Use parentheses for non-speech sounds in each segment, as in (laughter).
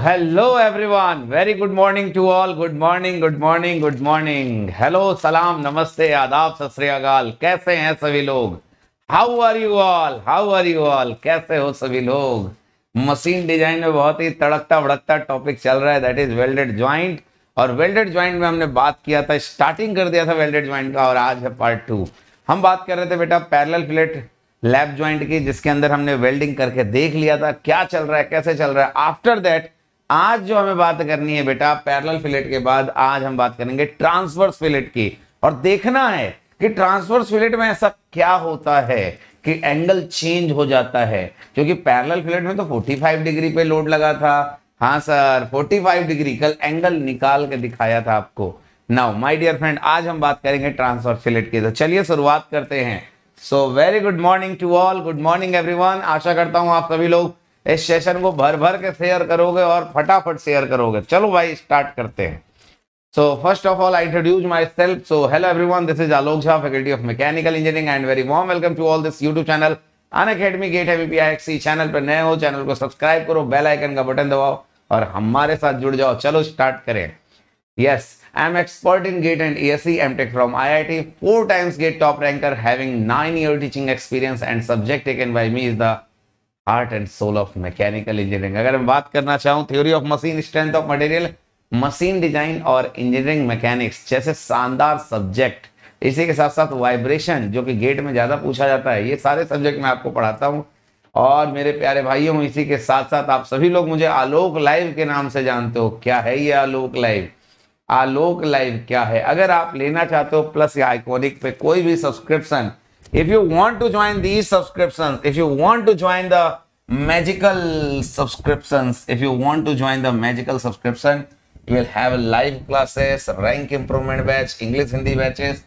Hello everyone very good morning to all good morning good morning good morning hello सलाम नमस्ते आदाब सत कैसे हैं सभी लोग how are you all how are you all कैसे हो सभी लोग मशीन डिजाइन में बहुत ही तड़कता भड़कता टॉपिक चल रहा है दैट इज वेल्डेड ज्वाइंट और वेल्डेड ज्वाइंट में हमने बात किया था स्टार्टिंग कर दिया था वेल्डेड ज्वाइंट का और आज है पार्ट टू हम बात कर रहे थे बेटा पैरेलल प्लेट लैब ज्वाइंट की जिसके अंदर हमने वेल्डिंग करके देख लिया था क्या चल रहा है कैसे चल रहा है आफ्टर दैट आज जो हमें बात करनी है बेटा पैरल फिलेट के बाद आज हम बात करेंगे ट्रांसवर्स फिलेट की और देखना है कि ट्रांसवर्स फिलेट में ऐसा क्या होता है कि एंगल चेंज हो जाता है क्योंकि पैरल फिलेट में तो 45 डिग्री पे लोड लगा था हाँ सर 45 डिग्री कल एंगल निकाल के दिखाया था आपको नाउ माय डियर फ्रेंड आज हम बात करेंगे ट्रांसवर्स फिलेट की तो चलिए शुरुआत करते हैं so very good morning to all good morning every आशा करता हूँ आप सभी लोग इस सेशन को भर भर के शेयर करोगे और फटाफट शेयर करोगे चलो भाई स्टार्ट करते हैं so first of all I introduce myself so hello everyone this is Alok Jha faculty of mechanical engineering and very warm welcome to all this YouTube channel Unacademy GATE है channel पर नए हो channel को subscribe करो bell icon का button दबाओ और हमारे साथ जुड़ जाओ चलो स्टार्ट करें yes Yes, I'm expert in GATE and ESE. I'm tech from IIT, four times GATE top ranker, having nine year teaching experience, and subject taken by me is the heart and soul of mechanical engineering अगर मैं बात करना चाहूँ theory of machine strength of material machine design और engineering mechanics जैसे शानदार subject इसी के साथ साथ वाइब्रेशन जो कि गेट में ज़्यादा पूछा जाता है ये सारे सब्जेक्ट मैं आपको पढ़ाता हूँ और मेरे प्यारे भाइयों इसी के साथ साथ आप सभी लोग मुझे आलोक लाइव के नाम से जानते हो क्या है ये आलोक लाइव आलोक लाइव क्या है अगर आप लेना चाहते हो प्लस या आइकोनिक पे कोई भी subscription if you want to join these subscriptions if you want to join the magical subscriptions if you want to join the magical subscription you will have live classes rank improvement batch english hindi batches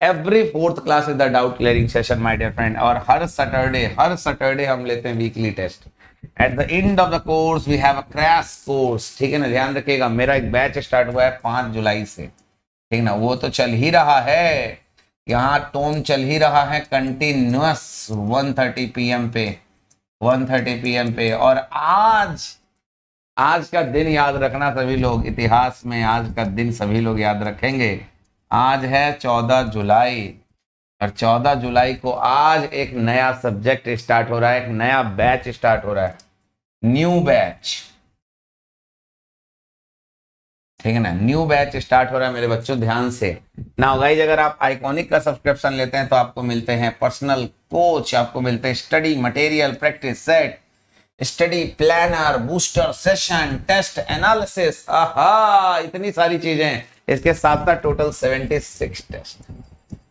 every fourth class is the doubt clearing session my dear friend or har saturday har saturday हम लेते हैं weekly test at the end of the course we have a crash course ठीक है ना ध्यान रखिएगा मेरा एक batch start हुआ है पांच जुलाई से ठीक ना वो तो चल ही रहा है यहाँ टोन चल ही रहा है कंटिन्यूस 1:30 एम पे 1:30 पीएम पे और आज आज का दिन याद रखना सभी लोग इतिहास में आज का दिन सभी लोग याद रखेंगे आज है 14 जुलाई और 14 जुलाई को आज एक नया सब्जेक्ट स्टार्ट हो रहा है एक नया बैच स्टार्ट हो रहा है न्यू बैच ठीक है ना न्यू बैच स्टार्ट हो रहा है मेरे बच्चों ध्यान से ना गाइज अगर आप आइकॉनिक का सब्सक्रिप्शन लेते हैं तो आपको मिलते हैं पर्सनल कोच आपको मिलते हैं study material practice set study planner booster session test analysis आहा इतनी सारी चीजें इसके साथ साथ टोटल सेवेंटी सिक्स टेस्ट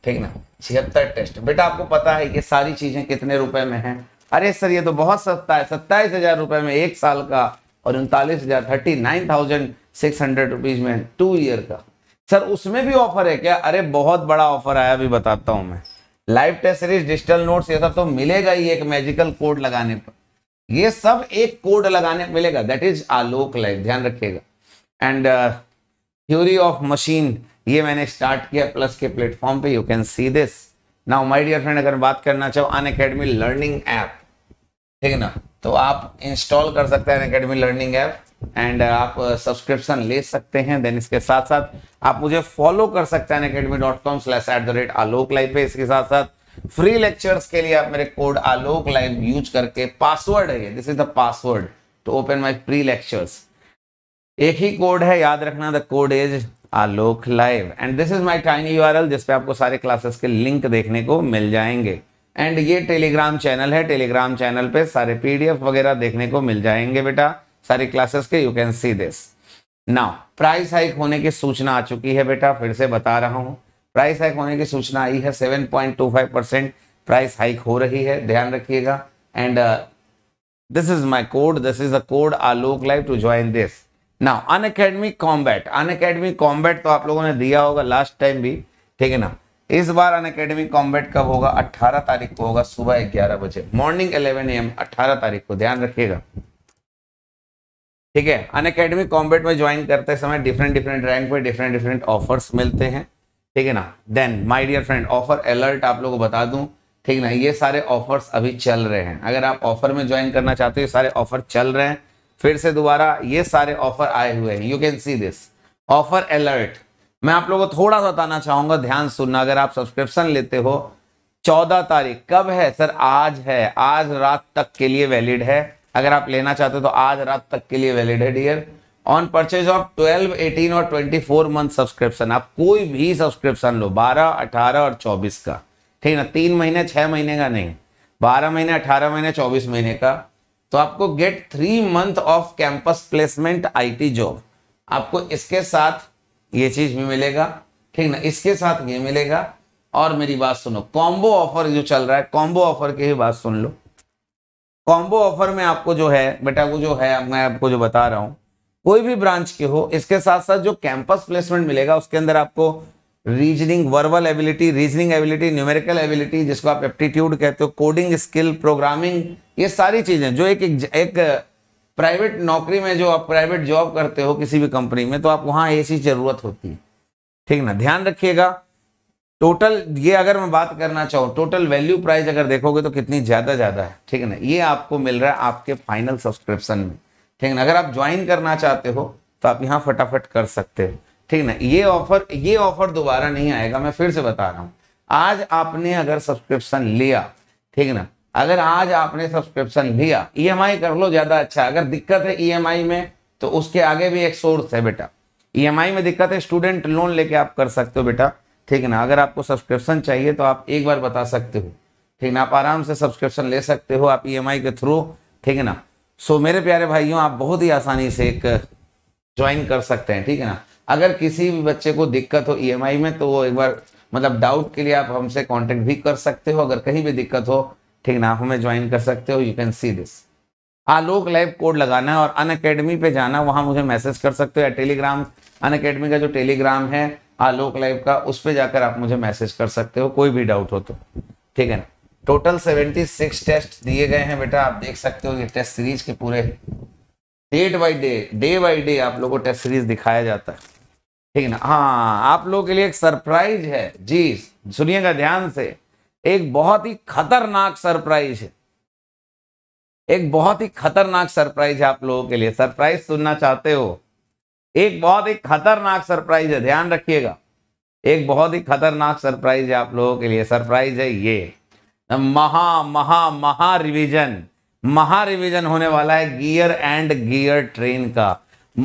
ठीक ना छिहत्तर टेस्ट बेटा आपको पता है ये सारी चीजें कितने रुपए में हैं अरे सर ये तो बहुत सस्ता है सत्ताईस हजार रुपए में एक साल का और उनतालीस हजार thirty nine thousand six hundred rupees में टू ईयर का सर उसमें भी ऑफर है क्या अरे बहुत बड़ा ऑफर आया अभी बताता हूं मैं live test series digital notes ये सब तो मिलेगा ही एक मैजिकल कोड लगाने पर ये सब एक कोड लगाने मिलेगा दैट इज आलोक लाइफ ध्यान रखिएगा एंड थ्योरी ऑफ मशीन ये मैंने स्टार्ट किया प्लस के प्लेटफॉर्म पे you can see this now my dear friend अगर बात करना चाहो अन अकेडमी लर्निंग ऐप ठीक है ना तो आप इंस्टॉल कर सकते हैं Unacademy learning app and uh, आप सब्सक्रिप्शन uh, ले सकते हैं देन इसके साथ साथ आप मुझे फॉलो कर सकते हैं academy dot com slash at the rate Alok live पे इसके साथ साथ फ्री लेक्चर्स के लिए आप मेरे कोड आलोक लाइव यूज करके पासवर्ड है this is the password to open my free lectures एक ही कोड है याद रखना the code is Alok live and this is my time U R L जिसपे आपको सारे क्लासेस के लिंक देखने को मिल जाएंगे एंड ये टेलीग्राम चैनल है टेलीग्राम चैनल पे सारे पीडीएफ वगैरह देखने को मिल जाएंगे बेटा सारी क्लासेस के you can see this now price hike होने की सूचना आ चुकी है बेटा फिर से बता रहा हूँ प्राइस हाइक होने की सूचना आई है 7.25 परसेंट प्राइस हाइक हो रही है ध्यान रखिएगा and this is my code this is a code Alok live to join this now Unacademy combat Unacademy combat तो आप लोगों ने दिया होगा लास्ट टाइम भी ठीक है ना इस बार अन अकेडमी कॉम्बैट कब होगा 18 तारीख को होगा सुबह 11 बजे मॉर्निंग 11 एम 18 तारीख को ध्यान रखिएगा ठीक है अन अकेडमी कॉम्बेट में ज्वाइन करते समय डिफरेंट डिफरेंट रैंक में डिफरेंट डिफरेंट ऑफर्स मिलते हैं ठीक है ना then my dear friend offer alert आप लोगों को बता दूं ठीक ना ये सारे ऑफर्स अभी चल रहे हैं अगर आप ऑफर में ज्वाइन करना चाहते हो ये सारे ऑफर चल रहे हैं फिर से दोबारा ये सारे ऑफर आए हुए हैं you can see this offer alert मैं आप लोगों को थोड़ा सा बताना चाहूंगा ध्यान सुनना अगर आप सब्सक्रिप्शन लेते हो चौदह तारीख कब है सर आज है आज रात तक के लिए वैलिड है अगर आप लेना चाहते हो तो आज रात तक के लिए वैलिड है डियर ऑन परचेज ऑफ 12, 18 और 24 मंथ सब्सक्रिप्शन आप कोई भी सब्सक्रिप्शन लो 12, 18 और 24 का ठीक है ना तीन महीने छह महीने का नहीं 12 महीने 18 महीने 24 महीने का तो आपको get three month off campus placement IT job आपको इसके साथ ये चीज़ भी मिलेगा ठीक ना इसके साथ ये मिलेगा और मेरी बात सुनो कॉम्बो ऑफर जो चल रहा है कॉम्बो ऑफर की ही बात सुन लो कॉम्बो ऑफर में आपको जो है बेटा वो जो है मैं आपको जो बता रहा हूं कोई भी ब्रांच के हो इसके साथ साथ जो कैंपस प्लेसमेंट मिलेगा उसके अंदर आपको reasoning verbal ability reasoning ability numerical ability जिसको आप एप्टीट्यूड कहते हो कोडिंग स्किल प्रोग्रामिंग ये सारी चीज़ें जो एक एक, एक प्राइवेट नौकरी में जो आप प्राइवेट जॉब करते हो किसी भी कंपनी में तो आप वहाँ ऐसी ज़रूरत होती है ठीक ना ध्यान रखिएगा टोटल ये अगर मैं बात करना चाहूँ टोटल वैल्यू प्राइस अगर देखोगे तो कितनी ज़्यादा ज़्यादा है ठीक है ना ये आपको मिल रहा है आपके फाइनल सब्सक्रिप्शन में ठीक है ना अगर आप ज्वाइन करना चाहते हो तो आप यहाँ फटाफट कर सकते हो ठीक ना ये ऑफर ये ऑफर दोबारा नहीं आएगा मैं फिर से बता रहा हूँ आज आपने अगर सब्सक्रिप्शन लिया ठीक ना अगर आज आपने सब्सक्रिप्शन लिया ई e कर लो ज्यादा अच्छा अगर दिक्कत है ई e में तो उसके आगे भी एक सोर्स है बेटा ई e में दिक्कत है स्टूडेंट लोन लेके आप कर सकते हो बेटा ठीक है ना अगर आपको सब्सक्रिप्शन चाहिए तो आप एक बार बता सकते हो ठीक ना आप आराम से सब्सक्रिप्शन ले सकते हो आप ई e के थ्रू ठीक है ना सो मेरे प्यारे भाइयों आप बहुत ही आसानी से एक ज्वाइन कर सकते हैं ठीक है ना अगर किसी भी बच्चे को दिक्कत हो ई e में तो वो एक बार मतलब डाउट के लिए आप हमसे कांटेक्ट भी कर सकते हो अगर कहीं भी दिक्कत हो ठीक ना आप हमें ज्वाइन कर सकते हो you can see this Alok live code लगाना है और अन अकेडमी पे जाना वहाँ मुझे मैसेज कर सकते हो या टेलीग्राम अन अकेडमी का जो टेलीग्राम है आलोक लाइव का उस पर जाकर आप मुझे मैसेज कर सकते हो कोई भी डाउट हो तो ठीक है ना टोटल सिक्स टेस्ट दिए गए हैं बेटा आप देख सकते हो ये टेस्ट सीरीज के पूरे date by day day by day आप लोगों को टेस्ट सीरीज दिखाया जाता है ठीक है ना हाँ आप लोगों के लिए एक सरप्राइज है जी सुनिएगा ध्यान से एक बहुत ही खतरनाक सरप्राइज है एक बहुत ही खतरनाक सरप्राइज है आप लोगों के लिए सरप्राइज सुनना चाहते हो एक बहुत ही खतरनाक सरप्राइज है ध्यान रखिएगा एक बहुत ही खतरनाक सरप्राइज है आप लोगों के लिए सरप्राइज है ये महा महा महा रिविजन महा रिविजन होने वाला है गियर एंड गियर ट्रेन का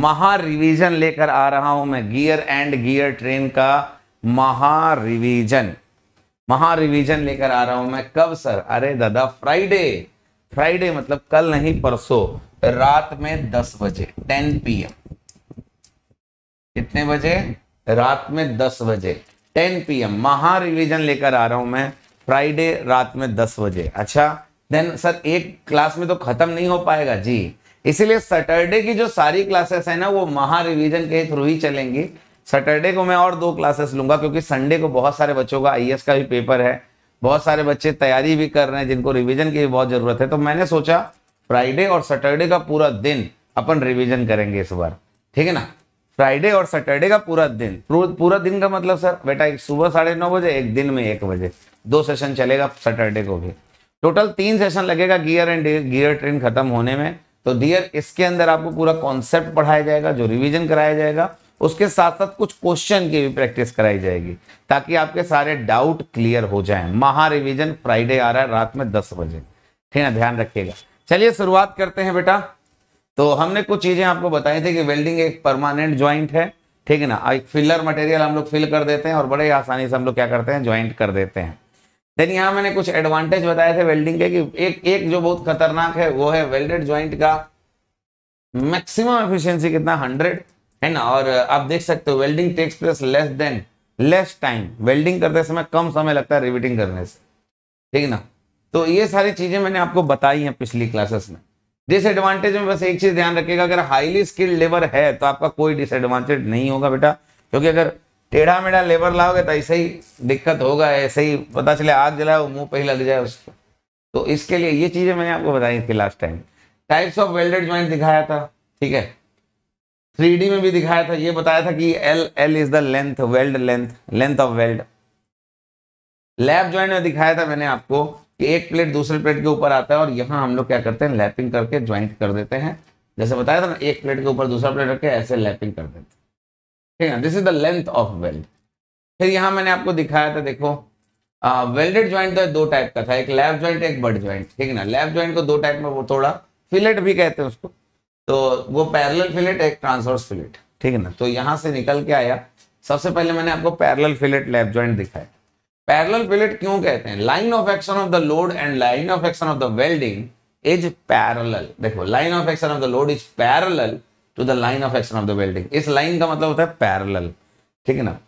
महा रिविजन लेकर आ रहा हूं मैं गियर एंड गियर ट्रेन का महा रिविजन महा रिविजन लेकर आ रहा हूं मैं कब सर अरे दादा फ्राइडे फ्राइडे मतलब कल नहीं परसों रात में दस बजे टेन पीएम कितने बजे रात में दस बजे टेन पी एम महा रिविजन लेकर आ रहा हूं मैं फ्राइडे रात में दस बजे अच्छा देन सर एक क्लास में तो खत्म नहीं हो पाएगा जी इसीलिए सैटरडे की जो सारी क्लासेस है ना वो महा रिविजन के थ्रू ही चलेंगी सैटरडे को मैं और दो क्लासेस लूंगा क्योंकि संडे को बहुत सारे बच्चों का आई का भी पेपर है बहुत सारे बच्चे तैयारी भी कर रहे हैं जिनको रिवीजन की भी बहुत ज़रूरत है तो मैंने सोचा फ्राइडे और सैटरडे का पूरा दिन अपन रिवीजन करेंगे इस बार ठीक है ना फ्राइडे और सैटरडे का पूरा दिन पूरा दिन का मतलब सर बेटा एक सुबह साढ़े नौ बजे एक दिन में एक बजे दो सेशन चलेगा सैटरडे को भी टोटल तीन सेशन लगेगा गियर एंड गियर ट्रेन खत्म होने में तो डियर इसके अंदर आपको पूरा कॉन्सेप्ट पढ़ाया जाएगा जो रिविजन कराया जाएगा उसके साथ साथ कुछ क्वेश्चन की भी प्रैक्टिस कराई जाएगी ताकि आपके सारे डाउट क्लियर हो जाए महा फ्राइडे आ रहा है रात में दस बजे ठीक है ध्यान रखिएगा चलिए शुरुआत करते हैं बेटा तो हमने कुछ चीज़ें आपको बताई थी कि वेल्डिंग एक परमानेंट ज्वाइंट है ठीक है ना एक फिलर मटेरियल हम लोग फिल कर देते हैं और बड़े आसानी से हम लोग क्या करते हैं ज्वाइंट कर देते हैं देन यहाँ मैंने कुछ एडवांटेज बताए थे वेल्डिंग के कि एक एक जो बहुत खतरनाक है वो है वेल्डेड ज्वाइंट का मैक्सिमम एफिशिएंसी कितना हंड्रेड है ना और आप देख सकते हो welding takes place less than less time welding करते समय कम समय लगता है रिविटिंग करने से ठीक है ना तो ये सारी चीजें मैंने आपको बताई हैं पिछली क्लासेस में डिसएडवांटेज में बस एक चीज ध्यान रखिएगा अगर हाईली स्किल्ड लेबर है तो आपका कोई डिसएडवांटेज नहीं होगा बेटा क्योंकि अगर टेढ़ा मेढ़ा लेबर लाओगे तो ऐसे ही दिक्कत होगा ऐसे ही पता चले आग जलाए मुंह पे ही लग जाए उसको तो इसके लिए ये चीजें मैंने आपको बताई थी last time types of welded joint दिखाया था ठीक है थ्री में भी दिखाया था ये बताया था कि L L is the length weld length length of weld lap joint में दिखाया था मैंने आपको एक प्लेट दूसरे प्लेट के ऊपर आता है और यहाँ हम लोग क्या करते हैं लैपिंग करके ज्वाइंट कर देते हैं जैसे बताया था ना एक प्लेट के ऊपर दूसरा प्लेट रख के ऐसे लैपिंग कर देते हैं ठीक है this is the length of weld फिर यहाँ मैंने आपको दिखाया था देखो वेल्डेड ज्वाइंट तो दो टाइप का था एक लैब ज्वाइंट एक बड ज्वाइंट ठीक है ना लैब ज्वाइंट को दो टाइप में वो थोड़ा फिलेट भी कहते हैं उसको तो वो पैरेलल फिलेट एक ट्रांसवर्स फिलेट ठीक है ना तो यहाँ से निकल के आया सबसे पहले मैंने आपको पैरेलल फिलेट लैब ज्वाइंट दिखाया पैरेलल प्लेट क्यों कहते हैं line of action of the load and line of action of the welding is parallel देखो line of action of the load is parallel to the line of action of the welding इस line का मतलब होता है parallel ठीक है ना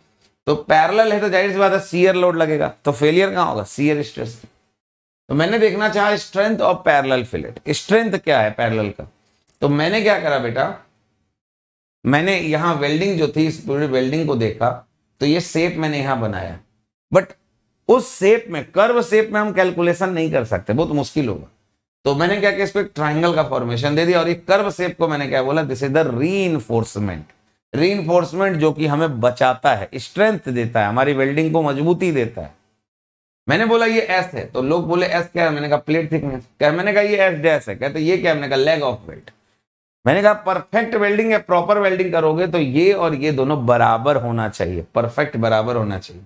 तो पैरेलल है तो जाहिर सी बात है सीयर लोड लगेगा तो फेलियर कहां होगा सीयर स्ट्रेस तो मैंने देखना चाहा strength of parallel fillet strength क्या है पैरेलल का तो मैंने क्या करा बेटा मैंने यहां वेल्डिंग जो थी इस पूरी वेल्डिंग को देखा तो ये शेप मैंने यहां बनाया बट उस सेप में कर्व सेप में हम कैलकुलेशन नहीं कर सकते बहुत मुश्किल होगा तो मैंने क्या कि इसको एक ट्राइंगल का फॉर्मेशन दे दिया और एक कर्व सेप को मैंने क्या बोला this is the reinforcement reinforcement जो कि हमें बचाता है स्ट्रेंथ देता है हमारी वेल्डिंग को मजबूती देता है मैंने बोला ये एस है तो लोग बोले एस क्या है मैंने कहा प्लेट थिकनेस क्या मैंने कहा ये एस डैश है कहते ये क्या मैंने कहा लेग ऑफ वेल्ट मैंने कहा परफेक्ट वेल्डिंग है प्रॉपर वेल्डिंग करोगे तो ये और ये दोनों बराबर होना चाहिए परफेक्ट बराबर होना चाहिए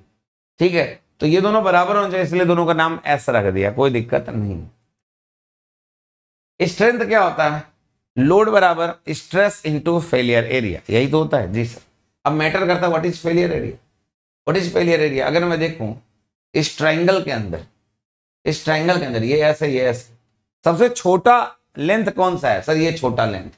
ठीक है तो ये दोनों बराबर होने चाहिए इसलिए दोनों का नाम एस रख दिया कोई दिक्कत नहीं स्ट्रेंथ क्या होता है लोड बराबर स्ट्रेस इंटू फेलियर एरिया यही तो होता है जी सर अब मैटर करता है what is failure area what is failure area अगर मैं देखूं इस ट्राइंगल के अंदर इस ट्राइंगल के अंदर ये ऐसे ये ऐसे सबसे छोटा लेंथ कौन सा है सर ये छोटा लेंथ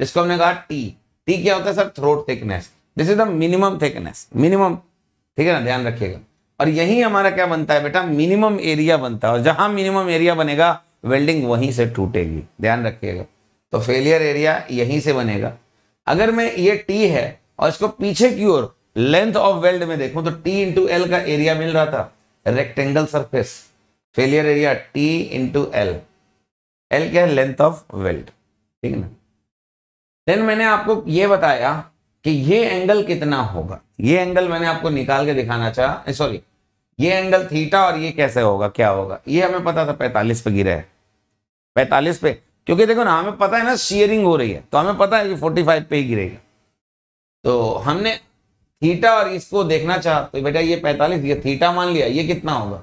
जिसको हमने कहा टी टी क्या होता है sir throat thickness this is the minimum thickness minimum ठीक है ना ध्यान रखिएगा और यही हमारा क्या बनता है बेटा मिनिमम एरिया बनता है और जहां मिनिमम एरिया बनेगा वेल्डिंग वहीं से टूटेगी ध्यान रखिएगा तो फेलियर एरिया यहीं से बनेगा अगर मैं ये टी है और इसको पीछे की ओर लेंथ ऑफ वेल्ड में देखूं तो टी इंटू एल का एरिया मिल रहा था rectangle surface failure area T into L L क्या है लेंथ ऑफ वेल्ड ठीक है ना देन मैंने आपको ये बताया कि ये एंगल कितना होगा ये एंगल मैंने आपको निकाल के दिखाना चाहा सॉरी ये एंगल थीटा और ये कैसे होगा क्या होगा ये हमें पता था पैंतालीस पे गिरा है पैंतालीस पे क्योंकि देखो ना हमें पता है ना शेयरिंग हो रही है तो हमें पता है कि फोर्टी फाइव पे ही गिरेगा तो हमने थीटा और इसको देखना चाह तो बेटा ये पैंतालीस ये थीटा मान लिया ये कितना होगा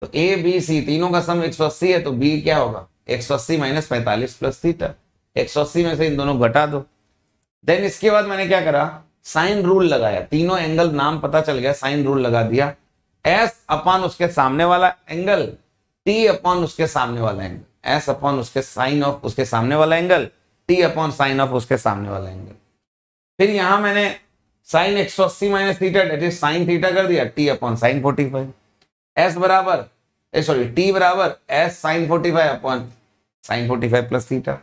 तो ए बी सी तीनों का सम एक सौ अस्सी है तो बी क्या होगा एक सौ अस्सी माइनस पैंतालीस प्लस थीटा एक सौ अस्सी में से इन दोनों घटा दो देन इसके बाद मैंने क्या करा साइन रूल लगाया तीनों एंगल नाम पता चल गया साइन रूल लगा दिया एस अपॉन उसके सामने वाला एंगल टी अपॉन उसके सामने वाला एंगल एस अपॉन उसके साइन ऑफ उसके सामने वाला angle T upon sine of उसके सामने वाला एंगल फिर यहां मैंने साइन एक सौ अस्सी minus theta that is sine theta कर दिया T upon sine forty five S बराबर सॉरी eh, टी बराबर S sine forty five upon sine forty five plus theta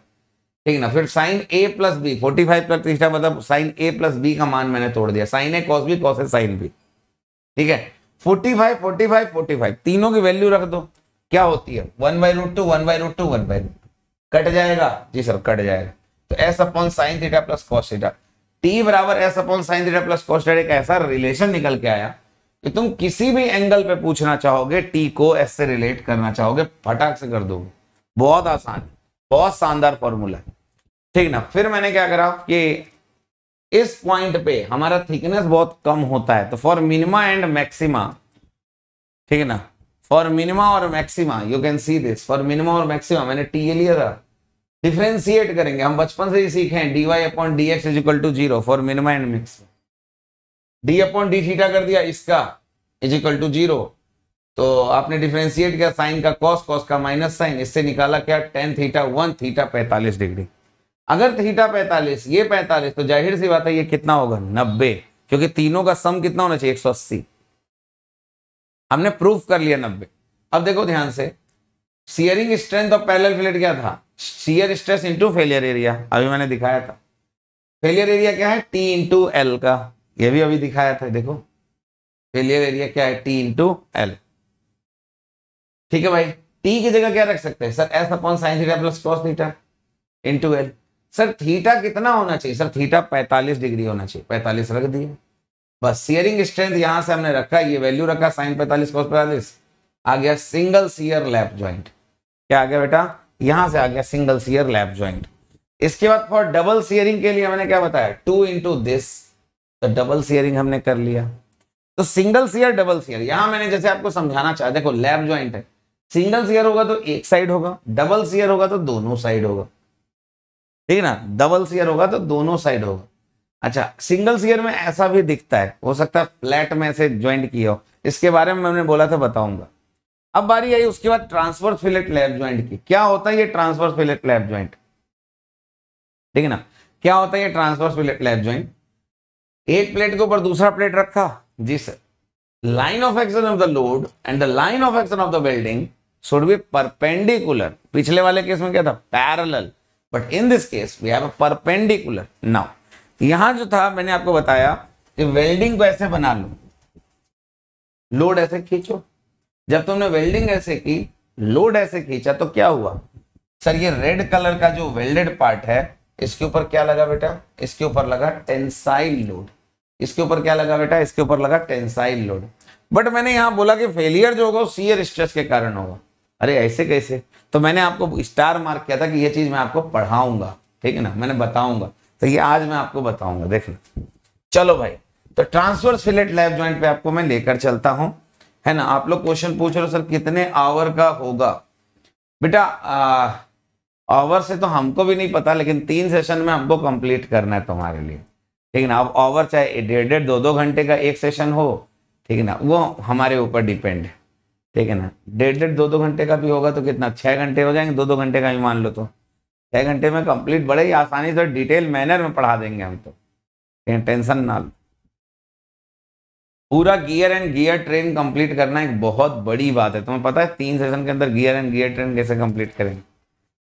ठीक ना फिर sine A plus B forty five plus theta मतलब sine A plus B का मान मैंने तोड़ दिया sine A cos B cos A sine B ठीक है forty five forty five forty five तीनों की वैल्यू रख दो क्या होती है one by root two one by root two one by root two cut जाएगा जी सर कट जाएगा तो S upon sine theta plus cos theta T बराबर S upon sine theta plus cos theta एक ऐसा रिलेशन निकल के आया कि तुम किसी भी एंगल पे पूछना चाहोगे टी को एस से रिलेट करना चाहोगे फटाक से कर दोगे बहुत आसान बहुत शानदार फॉर्मूला है ठीक ना फिर मैंने क्या करा कि इस पॉइंट पे हमारा थिकनेस बहुत कम होता है तो फॉर मिनिमा एंड मैक्सिमा ठीक है ना फॉर मिनिमा और maxima you can see this for minima और मैक्सिमा मैंने टी ए लिया था डिफ्रेंसिएट करेंगे हम बचपन से ही सीखे हैं D Y upon D X is equal to zero for minima and maxima D upon D theta कर दिया इसका इज इक्वल टू जीरो तो आपने डिफ्रेंसिएट किया साइन का कॉस कॉस का माइनस साइन इससे निकाला क्या टेन थीटा वन थीटा पैंतालीस डिग्री अगर थीटा 45 ये 45 तो जाहिर सी बात है ये कितना होगा 90 क्योंकि तीनों का सम कितना होना चाहिए 180 हमने प्रूफ कर लिया 90 अब देखो ध्यान से shearing strength of parallel plate क्या था shear stress into failure area अभी मैंने दिखाया था फेलियर एरिया क्या है टी इंटू एल का ये भी अभी दिखाया था देखो फेलियर एरिया क्या है टी इंटू एल ठीक है भाई टी की जगह क्या रख सकते हैं sir S upon sine theta plus cos theta into L sir theta कितना होना चाहिए सर थीटा 45 डिग्री होना चाहिए 45 रख दिए बस सियरिंग स्ट्रेंथ यहां से हमने रखा ये वैल्यू रखा साइन 45 कॉस 45 आ गया सिंगल सीयर लैप ज्वाइंट क्या आ गया बेटा यहां से आ गया सिंगल सीयर लैप ज्वाइंट इसके बाद फॉर डबल सियरिंग के लिए मैंने क्या बताया टू इंटू दिस तो डबल सियरिंग हमने कर लिया तो सिंगल सीयर डबल सियर यहां मैंने जैसे आपको समझाना चाहते देखो लैप ज्वाइंट है सिंगल सियर होगा तो एक साइड होगा डबल सियर होगा तो दोनों साइड होगा ठीक है ना डबल सीयर होगा तो दोनों साइड होगा अच्छा सिंगल सीयर में ऐसा भी दिखता है हो सकता है फ्लैट में से ज्वाइंट किया हो इसके बारे में मैंने बोला था बताऊंगा अब बारी आई उसके बाद ट्रांसफर फिलेट लैब ज्वाइंट की क्या होता है ये ट्रांसफर फिलेट लैब ज्वाइंट ठीक है ना क्या होता है ये ट्रांसफर फिलेट लैब ज्वाइंट एक प्लेट के ऊपर दूसरा प्लेट रखा जी sir line of action of the load and the line of action of the welding should be perpendicular पिछले वाले केस में क्या था parallel but in this case we have a perpendicular now यहां जो था मैंने आपको बताया कि वेल्डिंग को ऐसे बना लो लोड ऐसे खींचो जब तुमने वेल्डिंग ऐसे की लोड ऐसे खींचा तो क्या हुआ सर ये रेड कलर का जो वेल्डेड पार्ट है इसके ऊपर क्या लगा बेटा इसके ऊपर लगा टेंसाइल लोड इसके ऊपर क्या लगा बेटा इसके ऊपर लगा टेंसाइल लोड बट मैंने यहां बोला कि फेलियर जो होगा सीयर स्ट्रेस के कारण होगा अरे ऐसे कैसे तो मैंने आपको स्टार मार्क किया था कि ये चीज़ मैं आपको पढ़ाऊंगा ठीक है ना मैंने बताऊंगा तो ये आज मैं आपको बताऊंगा देखना चलो भाई तो ट्रांसफर फिलेट लैब ज्वाइंट पे आपको मैं लेकर चलता हूं है ना आप लोग क्वेश्चन पूछ रहे हो सर कितने आवर का होगा बेटा आवर से तो हमको भी नहीं पता लेकिन तीन सेशन में हमको कंप्लीट करना है तुम्हारे लिए ठीक है ना अब ऑवर चाहे डेढ़ डेढ़ दो दो घंटे का एक सेशन हो ठीक है ना वो हमारे ऊपर डिपेंड है ठीक है ना डेढ़ डेढ़ दो दो घंटे का भी होगा तो कितना छः घंटे हो जाएंगे दो दो घंटे का भी मान लो तो छः घंटे में कंप्लीट बड़े ही आसानी से डिटेल मैनर में पढ़ा देंगे हम तो टेंशन ना लो पूरा gear and gear train complete करना एक बहुत बड़ी बात है तुम्हें पता है तीन सेशन के अंदर गियर एंड गियर ट्रेन कैसे कंप्लीट करेंगे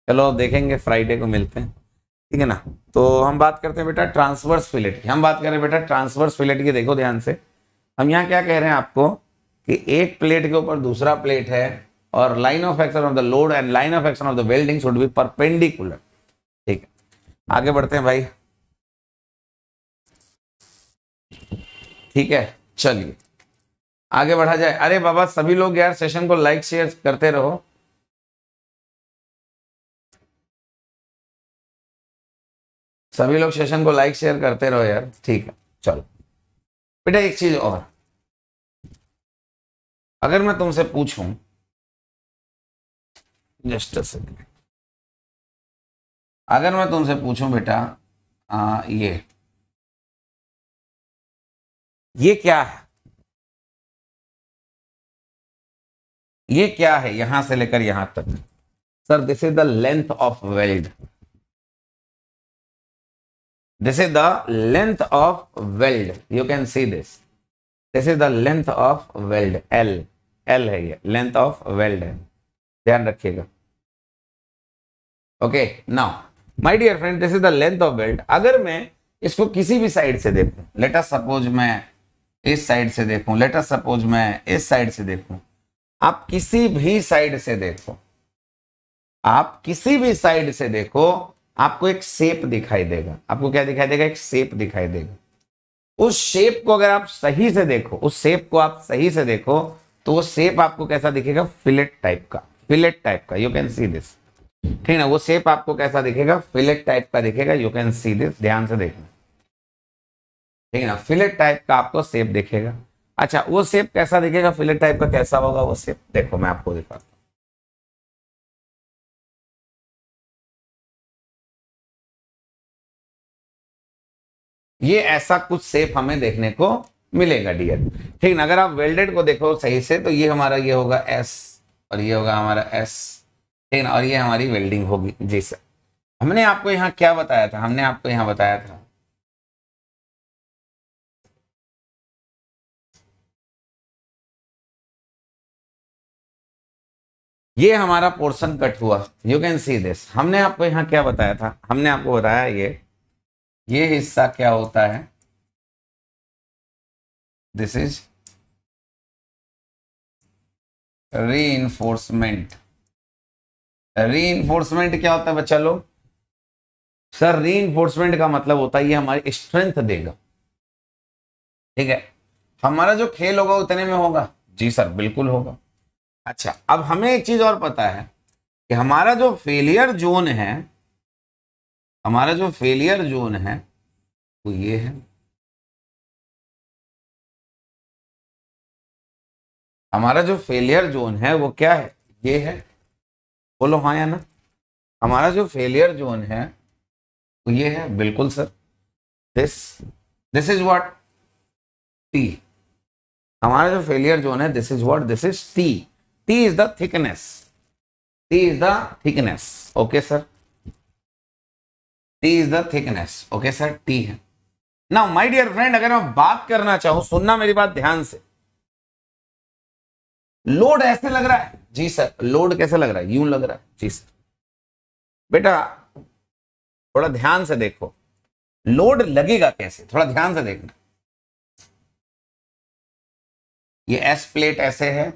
चलो देखेंगे फ्राइडे को मिलते हैं ठीक है ना तो हम बात करते हैं बेटा ट्रांसवर्स फिलेट की हम बात करें बेटा ट्रांसवर्स फिलेट की देखो ध्यान से हम यहाँ क्या कह रहे हैं आपको कि एक प्लेट के ऊपर दूसरा प्लेट है और line of action of the load and line of action of the welding should be perpendicular ठीक है आगे बढ़ते हैं भाई ठीक है चलिए आगे बढ़ा जाए अरे बाबा सभी लोग यार सेशन को लाइक शेयर करते रहो सभी लोग सेशन को लाइक शेयर करते रहो यार ठीक है चलो बेटा एक चीज और अगर मैं तुमसे पूछूं जस्ट अ सेकंड अगर मैं तुमसे पूछूं बेटा ये ये क्या है ये क्या है यहां से लेकर यहां तक sir this is the length of weld this is the length of weld you can see this this is the length of weld L L है ये लेंथ ऑफ वेल्ड है ध्यान रखिएगा okay now my dear friend this is the length of weld अगर मैं इसको किसी भी साइड से देखूं लेटर सपोज मैं इस साइड से देखूं लेटर सपोज मैं इस साइड से देखूं आप किसी भी साइड से देखो आप किसी भी साइड से देखो आपको एक सेप दिखाई देगा आपको क्या दिखाई देगा एक सेप दिखाई देगा उस शेप को अगर आप सही से देखो उस शेप को आप सही से देखो तो वो शेप आपको कैसा दिखेगा फिलेट टाइप का फिलेट टाइप का यू कैन सी दिस ठीक है ना वो शेप आपको कैसा दिखेगा फिलेट टाइप का दिखेगा यू कैन सी दिस ध्यान से देखना ठीक है ना फिलेट टाइप का आपको शेप दिखेगा अच्छा वो शेप कैसा दिखेगा फिलेट टाइप का कैसा होगा वो शेप देखो मैं आपको दिखाता ये ऐसा कुछ सेप हमें देखने को मिलेगा डियर ठीक ना अगर आप वेल्डेड को देखो सही से तो ये हमारा ये होगा एस और ये होगा हमारा एस ठीक ना और ये हमारी वेल्डिंग होगी जी सर हमने आपको यहाँ क्या बताया था हमने आपको यहाँ बताया था ये हमारा पोर्शन कट हुआ यू कैन सी दिस हमने आपको यहाँ क्या बताया था हमने आपको बताया ये ये हिस्सा क्या होता है this is reinforcement reinforcement क्या होता है बच्चा लोग सर री इन्फोर्समेंट का मतलब होता है ये हमारी स्ट्रेंथ देगा ठीक है हमारा जो खेल होगा उतने में होगा जी सर बिल्कुल होगा अच्छा अब हमें एक चीज और पता है कि हमारा जो फेलियर जोन है हमारा जो फेलियर जोन है वो ये है हमारा जो फेलियर जोन है वो क्या है ये है बोलो हाँ या ना हमारा जो फेलियर जोन है वो ये है बिल्कुल sir this this is what T हमारा जो फेलियर जोन है this is what this is T T is the thickness T is the thickness okay sir T is the thickness okay sir T है ना माई dear friend अगर मैं बात करना चाहूं सुनना मेरी बात ध्यान से लोड ऐसे लग रहा है जी सर लोड कैसे लग रहा है यूं लग रहा है जी सर बेटा थोड़ा ध्यान से देखो लोड लगेगा कैसे थोड़ा ध्यान से देखना ये एस प्लेट ऐसे है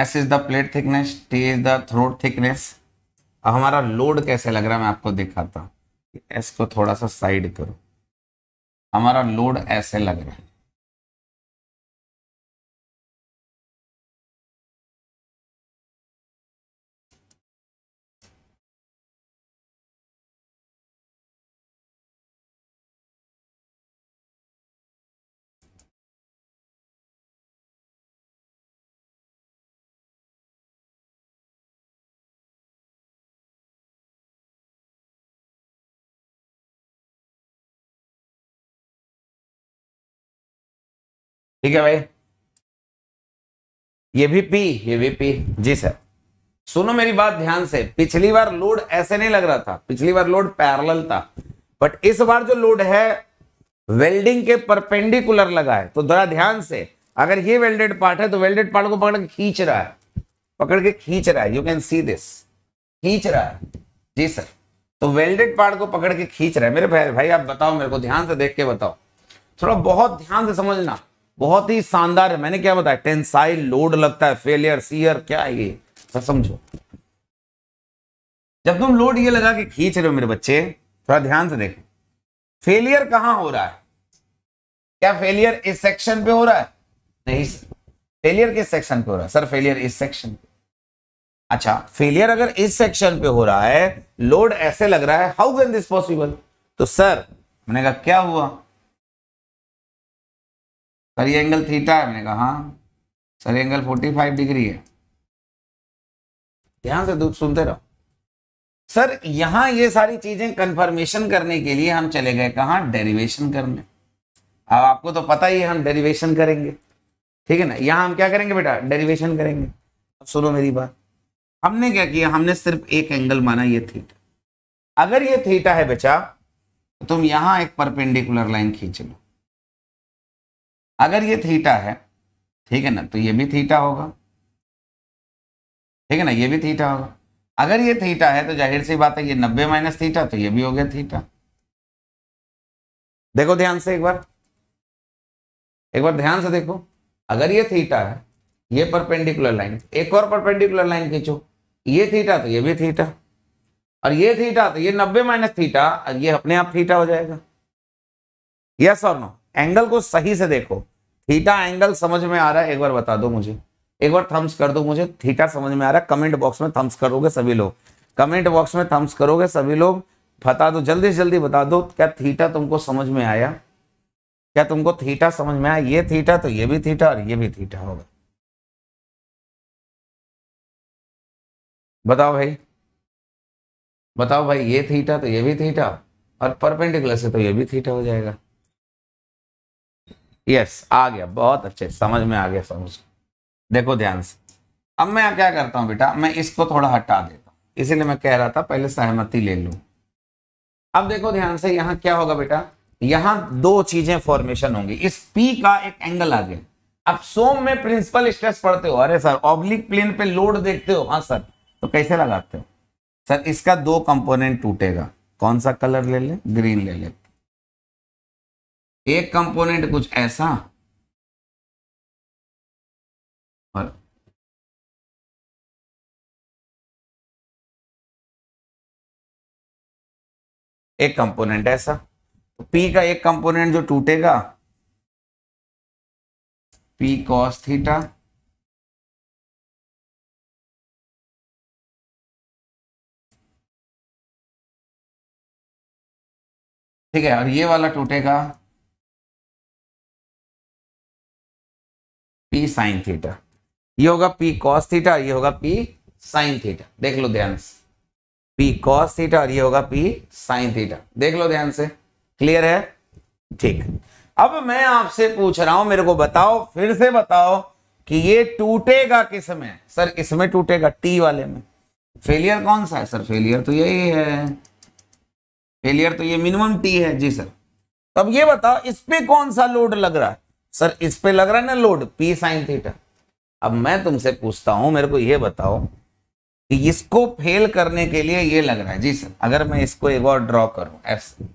S is the plate thickness T is the throat thickness अब हमारा लोड कैसे लग रहा है मैं आपको दिखाता हूँ एस को थोड़ा सा साइड करो हमारा लोड ऐसे लग रहा है ठीक है भाई ये भी पी ये भी पी जी सर सुनो मेरी बात ध्यान से पिछली बार लोड ऐसे नहीं लग रहा था पिछली बार लोड पैरल था बट इस बार जो लोड है वेल्डिंग के परपेंडिकुलर लगा है तो जरा ध्यान से अगर ये वेल्डेड पार्ट है तो वेल्डेड पार्ट को पकड़ के खींच रहा है पकड़ के खींच रहा है यू कैन सी दिस खींच रहा है जी सर तो वेल्डेड पार्ट को पकड़ के खींच रहा है मेरे भाई भाई आप बताओ मेरे को ध्यान से देख के बताओ थोड़ा बहुत ध्यान से समझना बहुत ही शानदार है मैंने क्या बताया टेंसाइल लोड लगता है फेलियर सीयर क्या है ये समझो जब तुम लोड ये लगा के खींच रहे हो मेरे बच्चे थोड़ा ध्यान से देखो फेलियर कहां हो रहा है क्या फेलियर इस सेक्शन पे हो रहा है नहीं फेलियर किस सेक्शन पे हो रहा है सर फेलियर इस सेक्शन पे अच्छा फेलियर अगर इस सेक्शन पे हो रहा है लोड ऐसे लग रहा है हाउ कैन दिस पॉसिबल तो सर मैंने कहा क्या हुआ सर ये एंगल थीटा है मैंने कहा हाँ sir angle forty five degree है ध्यान से दूध सुनते रहो सर यहां ये सारी चीजें कंफर्मेशन करने के लिए हम चले गए कहा डेरिवेशन करने अब आपको तो पता ही है हम डेरिवेशन करेंगे ठीक है ना यहाँ हम क्या करेंगे बेटा डेरिवेशन करेंगे अब सुनो मेरी बात हमने क्या किया हमने सिर्फ एक एंगल माना ये थीटा अगर ये थीटा है बेचा तो तुम यहां एक परपेंडिकुलर लाइन खींच लो अगर ये थीटा है ठीक है ना तो ये भी थीटा होगा ठीक है ना ये भी थीटा होगा अगर ये थीटा है तो जाहिर सी बात है ये नब्बे माइनस थीटा तो ये भी हो गया थीटा देखो ध्यान से एक बार एक बार ध्यान से देखो अगर ये थीटा है ये परपेंडिकुलर लाइन एक और परपेंडिकुलर लाइन खींचो ये थीटा तो ये भी थीटा और ये थीटा तो ये नब्बे माइनस थीटा ये अपने आप थीटा हो जाएगा यस और नो एंगल को सही से देखो थीटा एंगल समझ में आ रहा है एक बार बता दो मुझे एक बार थम्स कर दो मुझे थीटा समझ में आ रहा है कमेंट बॉक्स में थम्स करोगे सभी लोग कमेंट बॉक्स में थम्स करोगे सभी लोग बता दो जल्दी से जल्दी बता दो क्या थीटा तुमको समझ में आया क्या तुमको थीटा समझ में आया ये थीटा तो ये भी थीटा और ये भी थीटा होगा बताओ भाई बताओ भाई ये थीटा तो ये भी थीटा और परपेंडिकुलर से तो ये भी थीटा हो जाएगा यस आ गया बहुत अच्छे समझ में आ गया समझ देखो ध्यान से अब मैं क्या करता हूँ बेटा मैं इसको थोड़ा हटा देता हूँ इसीलिए मैं कह रहा था पहले सहमति ले लू अब देखो ध्यान से यहाँ क्या होगा बेटा यहाँ दो चीजें फॉर्मेशन होंगी इस पी का एक एंगल आ गया अब सोम में प्रिंसिपल स्ट्रेस पढ़ते हो अरे सर ऑब्लिक प्लेन पे लोड देखते हो हाँ सर तो कैसे लगाते हो सर इसका दो कंपोनेंट टूटेगा कौन सा कलर ले ले ग्रीन ले ले एक कंपोनेंट कुछ ऐसा और एक कंपोनेंट ऐसा तो पी का एक कंपोनेंट जो टूटेगा पी कॉस थीटा ठीक है और ये वाला टूटेगा पी साइन थीटा ये होगा पी कॉस थीटा ये होगा पी साइन थीटा देख लो ध्यान से पी कॉस थीटा और ये होगा पी साइन थीटा देख लो ध्यान से क्लियर है ठीक अब मैं आपसे पूछ रहा हूं मेरे को बताओ फिर से बताओ कि ये टूटेगा किस में सर इसमें टूटेगा टी वाले में फेलियर कौन सा है सर फेलियर तो यही है फेलियर तो ये मिनिमम टी है जी सर अब ये बताओ इस पे कौन सा लोड लग रहा है सर इस पे लग रहा है ना लोड पी साइन थीटा अब मैं तुमसे पूछता हूं मेरे को यह बताओ कि इसको फेल करने के लिए ये लग रहा है जी सर अगर मैं इसको एक बार ड्रॉ करूं ऐसे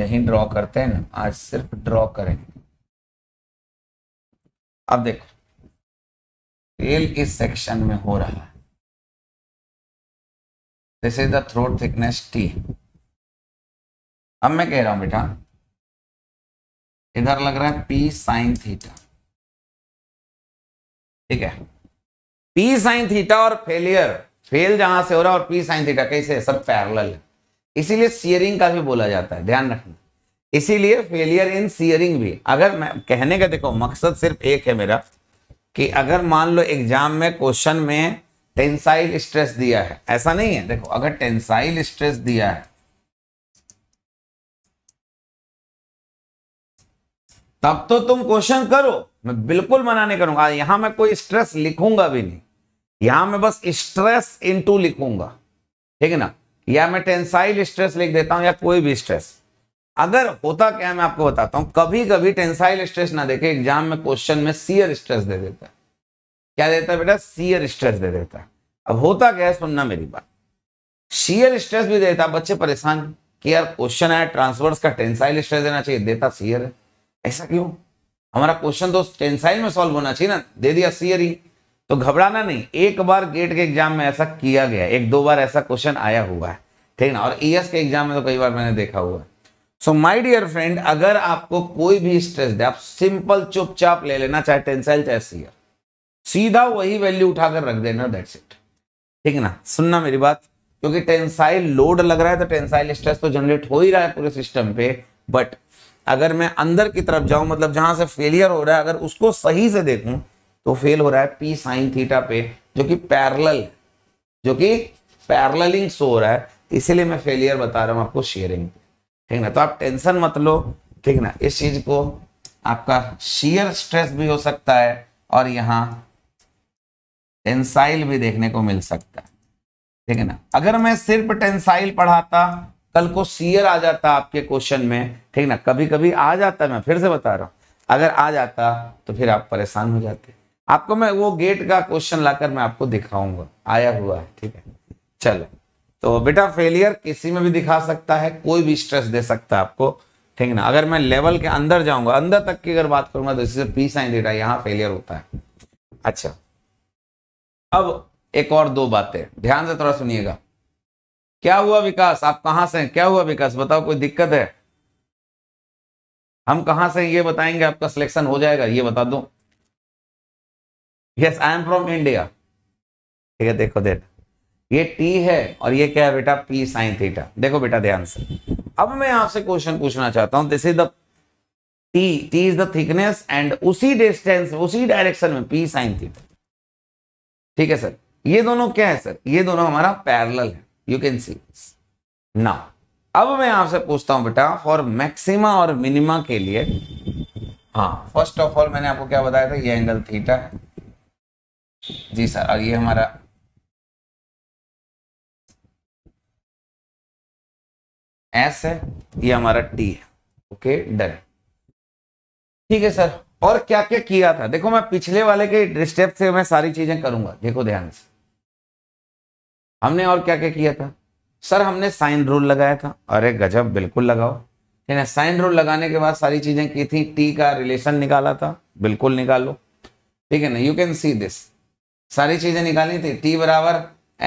यही ड्रॉ करते हैं ना आज सिर्फ ड्रॉ करेंगे अब देखो फेल इस सेक्शन में हो रहा है this is the throat thickness T अब मैं कह रहा हूं बेटा इधर लग रहा है पी साइन थीटा ठीक है पी साइन थीटा और फेलियर फेल जहां से हो रहा है और पी साइन थीटा कैसे सब पैरल है इसीलिए सियरिंग का भी बोला जाता है ध्यान रखना इसीलिए फेलियर इन सियरिंग भी अगर मैं कहने का देखो मकसद सिर्फ एक है मेरा कि अगर मान लो एग्जाम में क्वेश्चन में टेंसाइल स्ट्रेस दिया है ऐसा नहीं है देखो अगर टेंसाइल स्ट्रेस दिया है तब तो तुम क्वेश्चन करो मैं बिल्कुल मना नहीं करूंगा यहां मैं कोई स्ट्रेस लिखूंगा भी नहीं यहां मैं बस स्ट्रेस इनटू लिखूंगा ठीक है ना या मैं टेंसाइल स्ट्रेस लिख देता हूं या कोई भी स्ट्रेस अगर होता क्या मैं आपको बताता हूं कभी कभी टेंसाइल स्ट्रेस ना देखे एग्जाम में क्वेश्चन में सीयर स्ट्रेस दे देता है क्या देता है बेटा सीयर स्ट्रेस दे देता है अब होता क्या है सुनना मेरी बात सीयर स्ट्रेस भी देता बच्चे परेशान कि यार क्वेश्चन है ट्रांसवर्स का टेंसाइल स्ट्रेस देना चाहिए देता सीयर है ऐसा क्यों हमारा क्वेश्चन तो टेंसाइल में सॉल्व होना चाहिए ना दे दिया सियरिंग तो घबराना नहीं एक बार गेट के एग्जाम में ऐसा किया गया एक दो बार ऐसा क्वेश्चन आया हुआ है ठीक ना और ईएस e के एग्जाम में तो कई बार मैंने देखा हुआ है सो माय डियर फ्रेंड अगर आपको कोई भी स्ट्रेस दे आप सिंपल चुपचाप ले लेना चाहे टेंसाइल चाहे सीयर सीधा वही वैल्यू उठाकर रख देना दैट्स इट ठीक है ना सुनना मेरी बात क्योंकि टेंसाइल लोड लग रहा है तो टेंसाइल स्ट्रेस तो जनरेट हो ही रहा है पूरे सिस्टम पे बट अगर मैं अंदर की तरफ जाऊं मतलब जहां से फेलियर हो रहा है अगर उसको सही से देखूं तो फेल हो रहा है पी साइन थीटा पे जो कि पैरल जो कि पैरलिंग हो रहा है इसीलिए मैं फेलियर बता रहा हूं आपको शेयरिंग ठीक ना तो आप टेंशन मत लो ठीक ना इस चीज को आपका शेयर स्ट्रेस भी हो सकता है और यहां टेंसाइल भी देखने को मिल सकता है ठीक है ना अगर मैं सिर्फ टेंसाइल पढ़ाता कल को सीयर आ जाता आपके क्वेश्चन में ठीक ना कभी कभी आ जाता मैं फिर से बता रहा हूँ अगर आ जाता तो फिर आप परेशान हो जाते आपको मैं वो गेट का क्वेश्चन लाकर मैं आपको दिखाऊंगा आया हुआ है ठीक है चलो तो बेटा फेलियर किसी में भी दिखा सकता है कोई भी स्ट्रेस दे सकता है आपको ठीक ना अगर मैं लेवल के अंदर जाऊंगा अंदर तक की अगर बात करूंगा तो इससे पी साइन डेटा यहाँ फेलियर होता है अच्छा अब एक और दो बातें ध्यान से थोड़ा सुनिएगा क्या हुआ विकास आप कहां से हैं क्या हुआ विकास बताओ कोई दिक्कत है हम कहां से हैं ये बताएंगे आपका सिलेक्शन हो जाएगा ये बता दो yes I am from India ठीक है देखो देख ये टी है और ये क्या है बेटा पी साइन थीटा देखो बेटा ध्यान से अब मैं आपसे क्वेश्चन पूछना चाहता हूं this is the T T is the thickness and उसी डिस्टेंस उसी डायरेक्शन में पी साइन थीटा ठीक है सर ये दोनों क्या है सर ये दोनों हमारा पैरल है you can see this now अब मैं आपसे पूछता हूं बेटा फॉर मैक्सिमा और मिनिमा के लिए हाँ फर्स्ट ऑफ ऑल मैंने आपको क्या बताया था ये एंगल थीटा है जी सर और ये हमारा एस है ये हमारा टी है ओके डन ठीक है सर और क्या क्या किया था देखो मैं पिछले वाले के स्टेप से मैं सारी चीजें करूंगा देखो ध्यान से हमने और क्या क्या किया था सर हमने साइन रूल लगाया था अरे गजब बिल्कुल लगाओ ठीक है साइन रूल लगाने के बाद सारी चीजें की थी टी का रिलेशन निकाला था बिल्कुल निकालो ठीक है ना यू कैन सी दिस सारी चीजें निकाली थी टी बराबर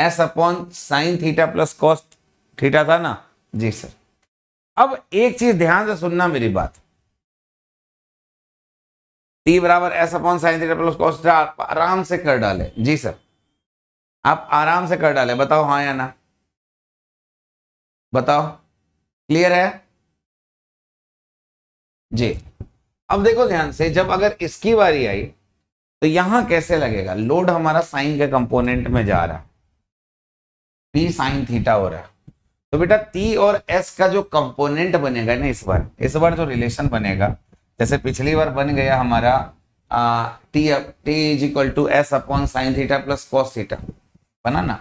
S upon sine theta plus cos theta था ना जी सर अब एक चीज ध्यान से सुनना मेरी बात टी बराबर S upon sine theta plus cos आराम से कर डाले जी सर आप आराम से कर डालें बताओ हाँ या ना बताओ क्लियर है जी अब देखो ध्यान से जब अगर इसकी बारी आई तो यहां कैसे लगेगा लोड हमारा साइन के कंपोनेंट में जा रहा है पी साइन थीटा हो रहा है तो बेटा टी और एस का जो कंपोनेंट बनेगा ना इस बार इस बार जो रिलेशन बनेगा जैसे पिछली बार बन गया हमारा T T is equal to S upon sine theta plus cos theta बनाना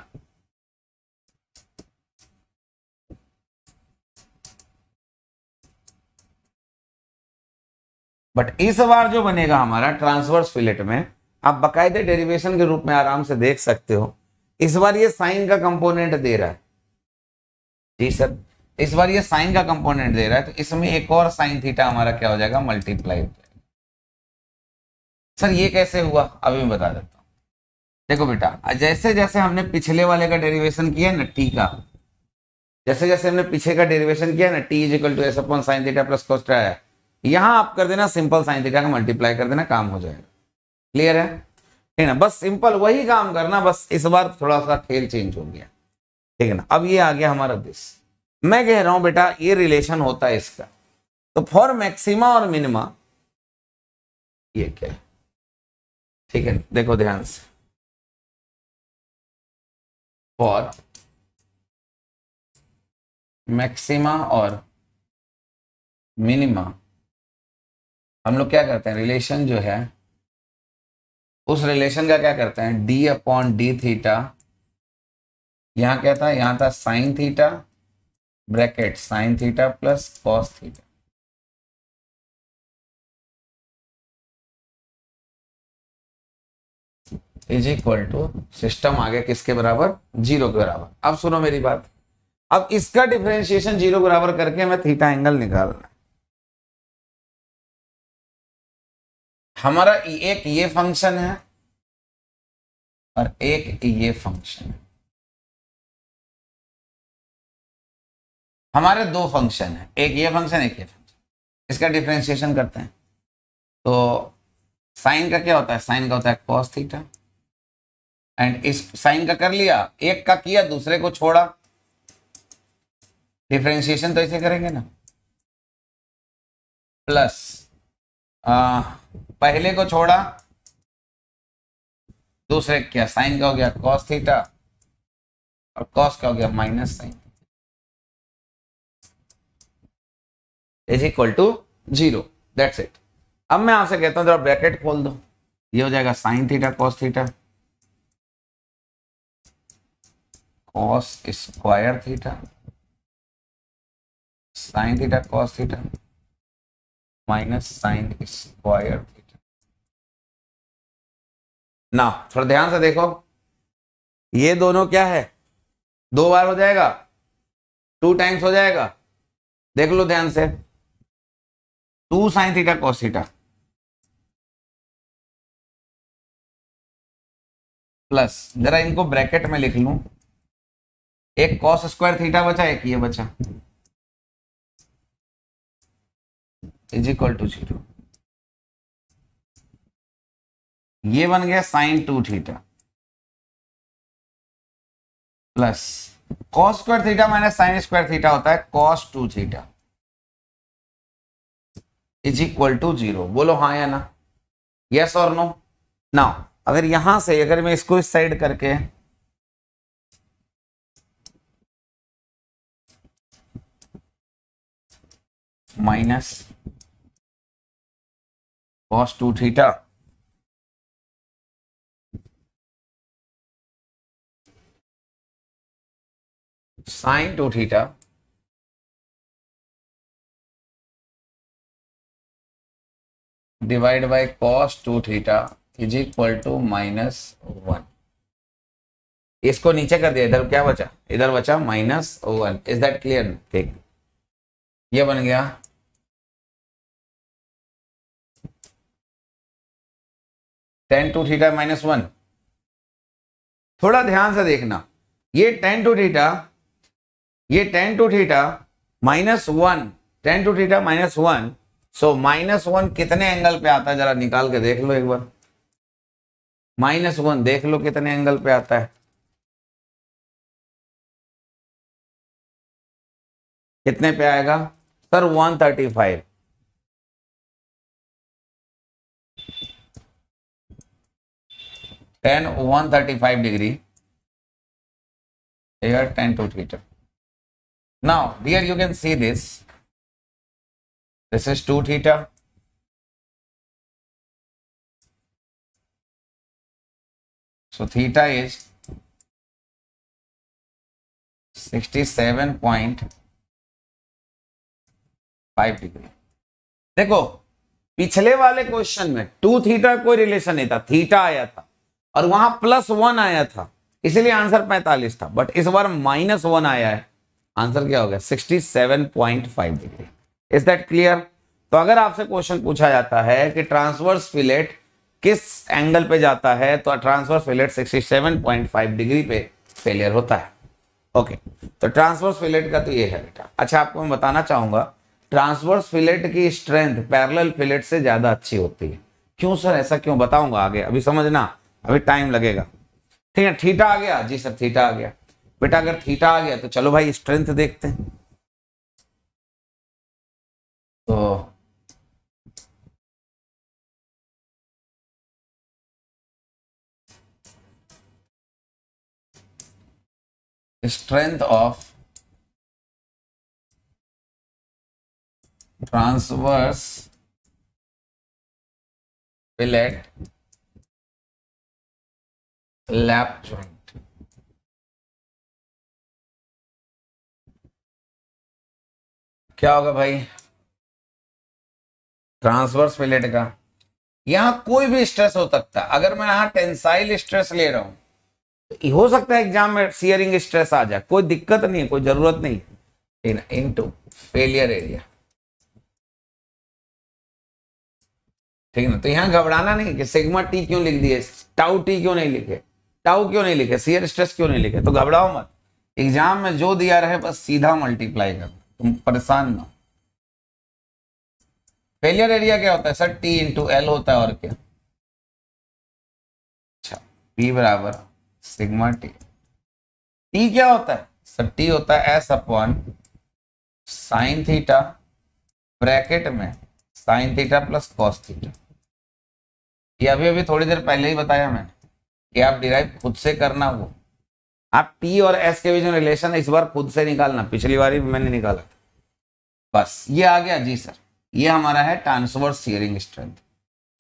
बट इस बार जो बनेगा हमारा ट्रांसवर्स फिलेट में आप बकायदे डेरिवेशन के रूप में आराम से देख सकते हो इस बार ये साइन का कंपोनेंट दे रहा है जी सर इस बार ये साइन का कंपोनेंट दे रहा है तो इसमें एक और साइन थीटा हमारा क्या हो जाएगा मल्टीप्लाई हो जाएगा सर ये कैसे हुआ अभी मैं बता देता हूं देखो बेटा जैसे जैसे हमने पिछले वाले का डेरिवेशन किया ना टी का जैसे जैसे हमने पीछे का डेरिवेशन किया ना T is equal to S upon sine theta plus cos आया यहां आप कर देना सिंपल साइन थीटा का मल्टीप्लाई कर देना काम हो जाएगा क्लियर है ठीक है ना बस सिंपल वही काम करना बस इस बार थोड़ा सा खेल चेंज हो गया ठीक है ना अब ये आ गया हमारा दिस मैं कह रहा हूं बेटा ये रिलेशन होता है इसका तो फॉर मैक्सिमा और मिनिमा ये क्या है ठीक है देखो ध्यान से फॉर मैक्सिमा और मिनिमा हम लोग क्या करते हैं रिलेशन जो है उस रिलेशन का क्या करते हैं डी अपॉन डी थीटा यहां क्या था यहां था sine theta bracket sine theta plus cos theta is equal to system आ गया किसके बराबर जीरो के बराबर अब सुनो मेरी बात अब इसका डिफ्रेंशिएशन जीरो बराबर करके हमें थीटा एंगल निकालना हमारा e- एक ये फंक्शन है और एक ये फंक्शन है हमारे दो फंक्शन है एक ये फंक्शन एक ये फंक्शन इसका डिफ्रेंशिएशन करते हैं तो साइन का क्या होता है साइन का होता है कॉस थीटा एंड इस साइन का कर लिया एक का किया दूसरे को छोड़ा डिफ्रेंशिएशन तो ऐसे करेंगे ना प्लस आ, पहले को छोड़ा दूसरे क्या साइन का हो गया कॉस थीटा और कॉस का हो गया minus sine is equal to zero that's it अब मैं आपसे कहता हूं जरा ब्रैकेट खोल दो ये हो जाएगा sine theta cos theta cos square theta sine theta cos theta minus sine square theta ना थोड़ा ध्यान से देखो ये दोनों क्या है दो बार हो जाएगा टू टाइम्स हो जाएगा देख लो ध्यान से two sine theta cos theta plus जरा इनको ब्रैकेट में लिख लूं एक कॉस स्क्वायर थीटा बचा एक ये बचा इज इक्वल टू जीरो ये बन गया sine two theta plus cos square theta minus sine square theta होता है cos two theta is equal to zero बोलो हाँ या ना यस और नो ना अगर यहां से अगर मैं इसको इस साइड करके minus cos two theta sine two theta divide by cos two theta is equal to minus one इसको नीचे कर दिया इधर क्या बचा इधर बचा minus one is that clear ठीक ये बन गया tan two theta minus one थोड़ा ध्यान से देखना ये टेन टू थीटा ये tan two theta minus one tan two theta minus one so minus one कितने एंगल पे आता है जरा निकाल के देख लो एक बार माइनस वन देख लो कितने एंगल पे आता है कितने पे आएगा sir one thirty five tan 135 degree here 10 to theta now here you can see this this is 2 theta so theta is 67.5 degree देखो पिछले वाले क्वेश्चन में टू थीटा कोई रिलेशन नहीं था थीटा आया था और वहां प्लस वन आया था इसलिए आंसर पैंतालीस था बट इस बार माइनस वन आया है आंसर क्या हो गया sixty five degree is that clear तो अगर आपसे क्वेश्चन पूछा जाता है कि ट्रांसवर्स फिलेट किस एंगल पे जाता है तो ट्रांसवर्स फिलेट फाइव डिग्री पे फेलियर होता है ओके तो ट्रांसवर्स फिलेट का तो ये है बेटा अच्छा आपको मैं बताना चाहूंगा ट्रांसवर्स फिलेट की स्ट्रेंथ पैरेलल फिलेट से ज्यादा अच्छी होती है क्यों सर ऐसा क्यों बताऊंगा आगे अभी समझना अभी टाइम लगेगा ठीक है थीटा आ गया जी सर थीटा आ गया बेटा अगर थीटा आ गया तो चलो भाई स्ट्रेंथ देखते हैं तो strength of transverse fillet lap joint क्या होगा भाई ट्रांसवर्स फिलेट का यहां कोई भी स्ट्रेस हो सकता है अगर मैं यहां टेंसाइल स्ट्रेस ले रहा हूं तो हो सकता है एग्जाम में सियरिंग स्ट्रेस आ जाए कोई दिक्कत नहीं है कोई जरूरत नहीं इन इनटू फेलियर एरिया ठीक ना तो यहां घबराना नहीं कि सिग्मा टी क्यों लिख दिए टाउ टी क्यों नहीं लिखे टाउ क्यों नहीं लिखे सीयर स्ट्रेस क्यों नहीं लिखे तो घबराओ मत एग्जाम में जो दिया रहे बस सीधा मल्टीप्लाई कर तुम परेशान ना फेलियर एरिया क्या होता है सर टी इंटू एल होता है और क्या अच्छा पी बराबर सिग्मा टी टी क्या होता है सर टी होता है S upon sine theta bracket में sine theta plus cos theta ये अभी अभी थोड़ी देर पहले ही बताया मैंने कि आप डिराइव खुद से करना वो आप पी और एस के बीच में रिलेशन इस बार खुद से निकालना पिछली बार भी मैंने निकाला था बस ये आ गया जी सर ये हमारा है ट्रांसवर्स सीयरिंग स्ट्रेंथ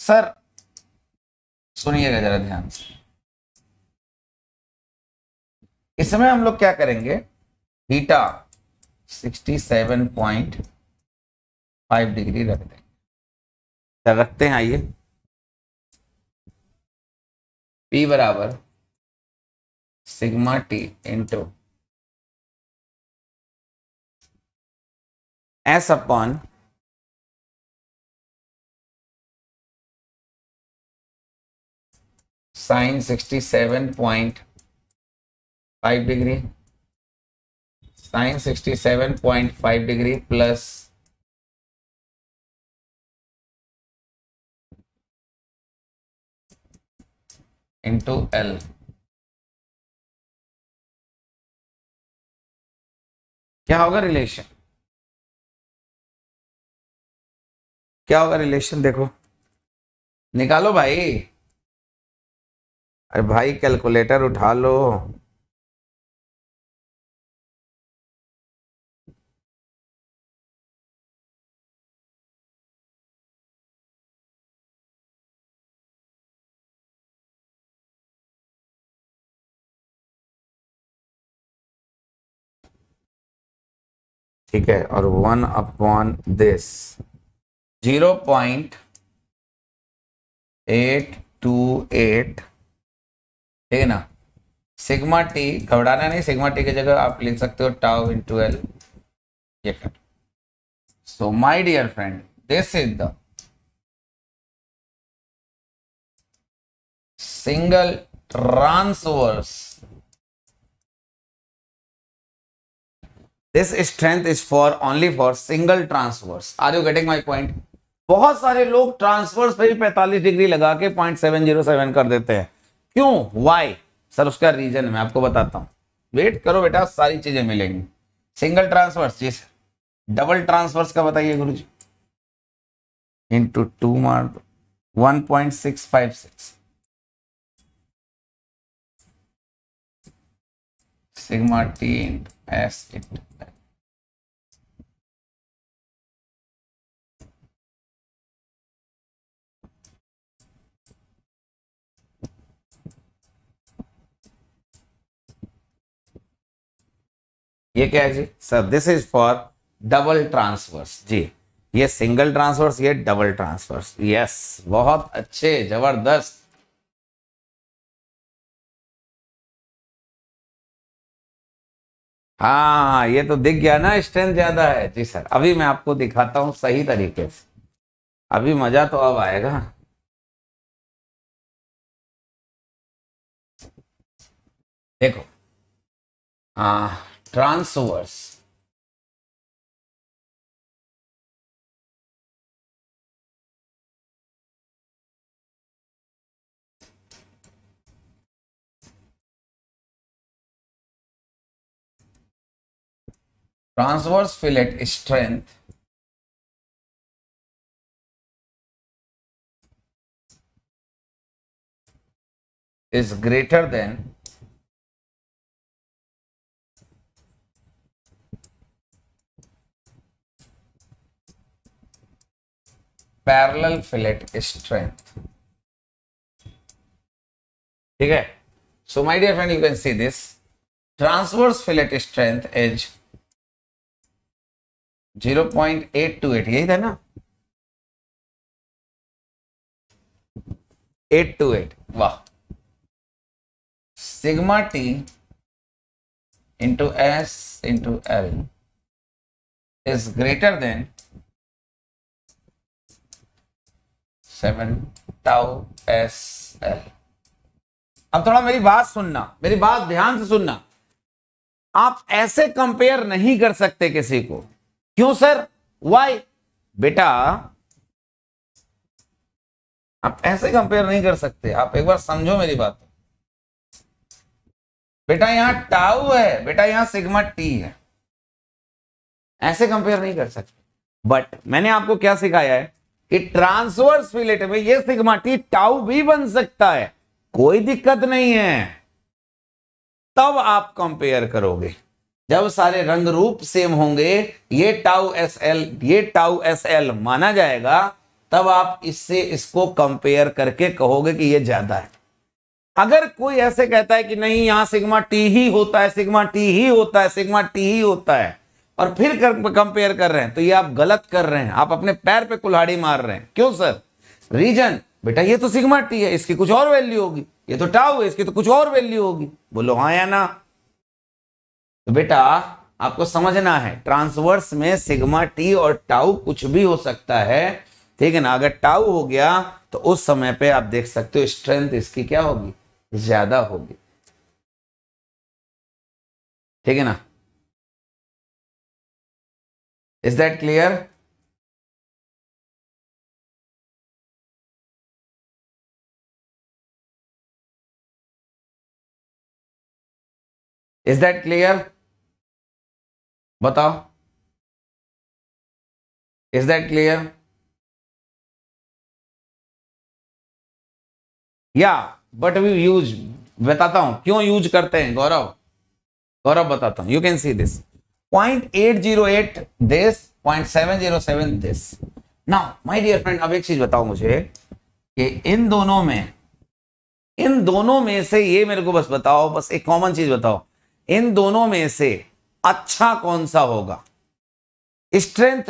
सर सुनिएगा जरा ध्यान से इसमें हम लोग क्या करेंगे हीटा 67.5 डिग्री रख देंगे रखते हैं आइए पी बराबर sigma T into S upon sine sixty seven point five degree sine sixty seven point five degree plus into L क्या होगा रिलेशन क्या होगा रिलेशन देखो निकालो भाई अरे भाई कैलकुलेटर उठा लो ठीक है और one upon this zero point eight two eight ठीक है ना सिग्मा टी घबराना नहीं सिग्मा टी की जगह आप लिख सकते हो टाउ इन एल ये कर so my dear friend this is the single transverse this strength is for only for single transverse are you getting my point बहुत सारे लोग ट्रांसवर्स पे भी पैंतालीस डिग्री लगा के पॉइंट सेवन जीरो सेवन कर देते हैं क्यों वाई सर उसका रीजन मैं आपको बताता हूँ वेट करो बेटा सारी चीजें मिलेंगी सिंगल ट्रांसवर्स जी सर डबल ट्रांसवर्स का बताइए गुरु जी इंटू टू मार दो one point six five six sigma T S it ये क्या है जी sir this is for double transverse जी ये सिंगल ट्रांसवर्स ये डबल ट्रांसवर्स यस बहुत अच्छे जबरदस्त हाँ ये तो दिख गया ना स्ट्रेंथ ज्यादा है जी सर अभी मैं आपको दिखाता हूं सही तरीके से अभी मजा तो अब आएगा देखो हाँ transverse transverse fillet strength is greater than parallel fillet strength ठीक है so my dear friend you can see this transverse fillet strength is 0.828 यही था ना 828 वाह sigma T into S into L is greater than seven tau S L अब थोड़ा मेरी बात सुनना मेरी बात ध्यान से सुनना आप ऐसे कंपेयर नहीं कर सकते किसी को क्यों सर वाई बेटा आप ऐसे कंपेयर नहीं कर सकते आप एक बार समझो मेरी बात बेटा यहां टाउ है बेटा यहां सिग्मा टी है ऐसे कंपेयर नहीं कर सकते बट मैंने आपको क्या सिखाया है कि ट्रांसवर्स फिलेट में यह सिग्मा टी टाउ भी बन सकता है कोई दिक्कत नहीं है तब आप कंपेयर करोगे जब सारे रंग रूप सेम होंगे ये टाउ एस एल ये टाउ एस एल माना जाएगा तब आप इससे इसको कंपेयर करके कहोगे कि ये ज्यादा है अगर कोई ऐसे कहता है कि नहीं यहां सिग्मा टी ही होता है सिग्मा टी ही होता है सिग्मा टी ही होता है और फिर कंपेयर कर रहे हैं तो ये आप गलत कर रहे हैं आप अपने पैर पे कुल्हाड़ी मार रहे हैं क्यों सर रीजन बेटा ये तो सिग्मा टी है इसकी कुछ और वैल्यू होगी ये तो टाउ है इसकी तो कुछ और वैल्यू होगी बोलो हाँ या ना तो बेटा आपको समझना है ट्रांसवर्स में सिग्मा टी और टाउ कुछ भी हो सकता है ठीक है ना अगर टाउ हो गया तो उस समय पे आप देख सकते हो स्ट्रेंथ इसकी क्या होगी ज्यादा होगी ठीक है ना is that clear is that clear बताओ इज दैट क्लियर या बट वी यूज बताता हूं क्यों यूज करते हैं गौरव गौरव बताता हूं you can see this this this now my dear friend अब एक चीज बताओ मुझे कि इन दोनों में इन दोनों में से ये मेरे को बस बताओ बस एक कॉमन चीज बताओ इन दोनों में से अच्छा कौन सा होगा स्ट्रेंथ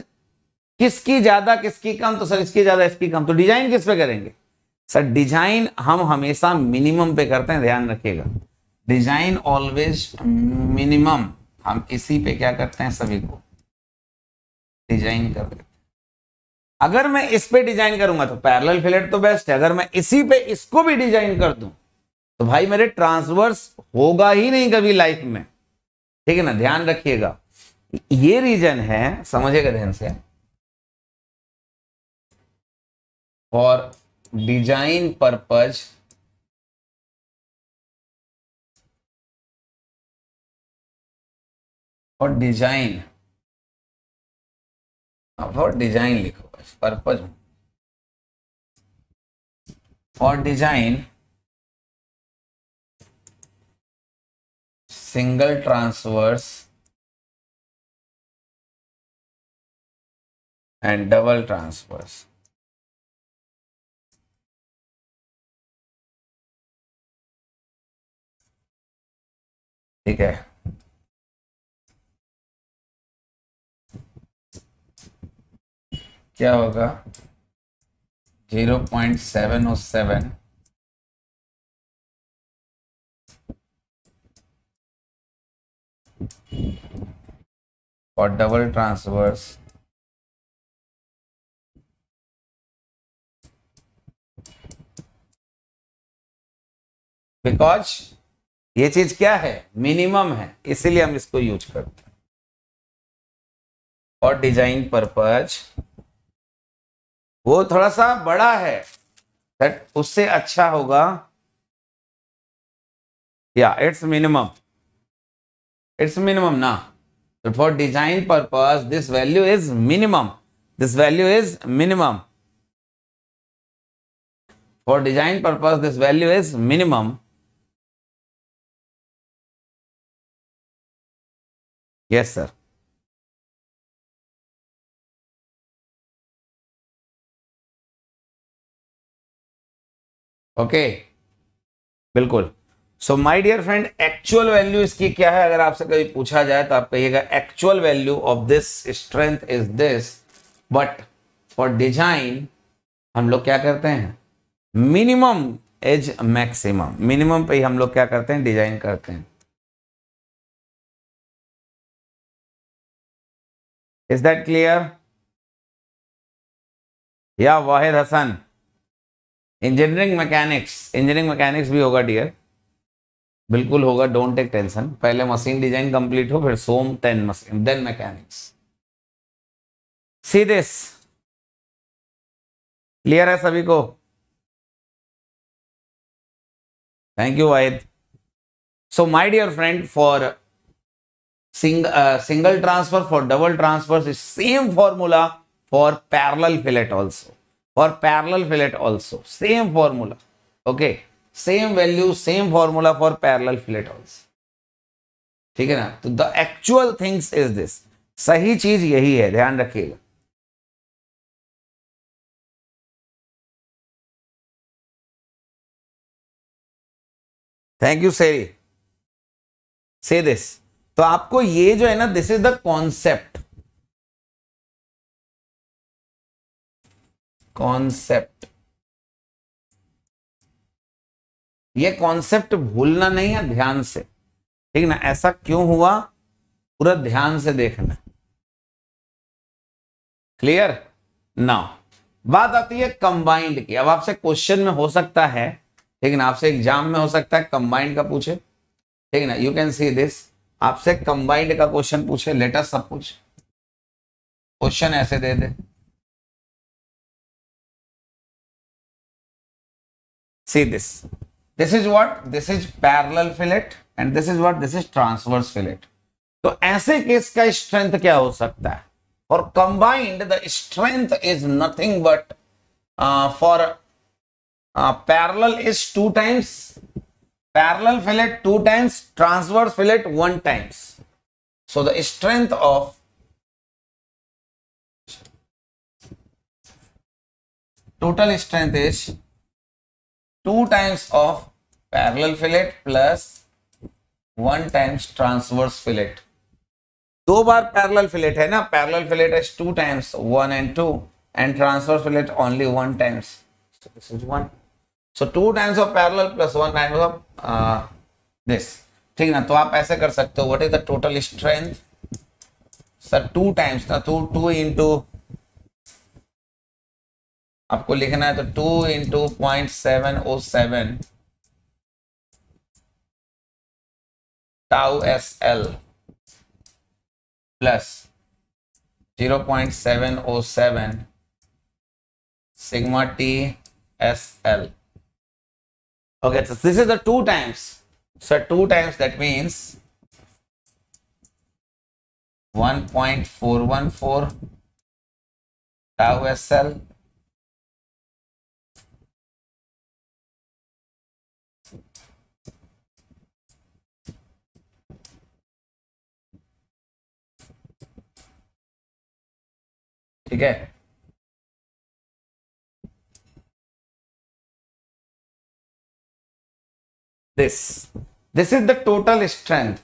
किसकी ज्यादा किसकी कम तो सर इसकी ज्यादा इसकी कम तो डिजाइन किस पे करेंगे सर डिजाइन हम हमेशा मिनिमम पे करते हैं ध्यान रखिएगा डिजाइन ऑलवेज मिनिमम हम इसी पे क्या करते हैं सभी को डिजाइन कर देते हैं अगर मैं इस पे डिजाइन करूंगा तो पैरेलल फिलेट तो बेस्ट है अगर मैं इसी पे इसको भी डिजाइन कर दूं तो भाई मेरे ट्रांसवर्स होगा ही नहीं कभी लाइफ में ठीक है ना ध्यान रखिएगा ये रीजन है समझेगा ध्यान से और डिजाइन परपज फॉर डिजाइन और डिजाइन लिखो बस purpose for design single transverse and double transverse ठीक है क्या होगा zero point seven O seven और डबल ट्रांसवर्स बिकॉज ये चीज क्या है मिनिमम है इसीलिए हम इसको यूज करते हैं और डिजाइन परपज वो थोड़ा सा बड़ा है दैट उससे अच्छा होगा या इट्स मिनिमम इट्स मिनिमम ना तो for design purpose this value is minimum this value is minimum for design purpose this value is minimum yes sir okay बिल्कुल so my dear friend actual value इसकी क्या है अगर आपसे कभी पूछा जाए तो आप कहिएगा actual value of this strength is this but for design हम लोग क्या करते हैं मिनिमम इज मैक्सिमम मिनिमम पे ही हम लोग क्या करते हैं डिजाइन करते हैं इज दैट क्लियर या Wahid Hasan engineering mechanics engineering mechanics भी होगा डियर बिल्कुल होगा डोंट टेक टेंशन पहले मशीन डिजाइन कंप्लीट हो फिर सोम टेन machine then mechanics see this क्लियर है सभी को thank you Wahid so my dear friend for single transfer for double transfer same formula for parallel fillet also for parallel fillet also same formula okay same value same formula for parallel fillet also ठीक है ना तो the actual things is this सही चीज यही है ध्यान रखिएगा थैंक यू सेरी से दिस तो आपको ये जो है ना this is the concept concept ये कॉन्सेप्ट भूलना नहीं है ध्यान से ठीक ना ऐसा क्यों हुआ पूरा ध्यान से देखना क्लियर नाउ बात आती है कंबाइंड की अब आपसे क्वेश्चन में हो सकता है ठीक ना आपसे एग्जाम में हो सकता है कंबाइंड का पूछे ठीक ना यू कैन सी दिस आपसे कंबाइंड का क्वेश्चन पूछे लेटर सब कुछ क्वेश्चन ऐसे दे दे see this this is what this is parallel fillet and this is what this is transverse fillet so aise case ka strength kya ho sakta hai सकता combined the strength is nothing but uh for uh parallel is two times parallel fillet two times transverse fillet one times so the strength of total strength is two times of parallel fillet plus one times transverse fillet दो बार parallel fillet है ना parallel fillet is two times one and two and transverse fillet only one times so two times of parallel plus one times of this ठीक ना तो आप ऐसे कर सकते हो what is the total strength sir two times ना two two into आपको लिखना है तो two into point seven O seven tau S L plus zero point seven O seven sigma T S L okay this is the two times sir two times that means tau S L ठीक है this this is the total strength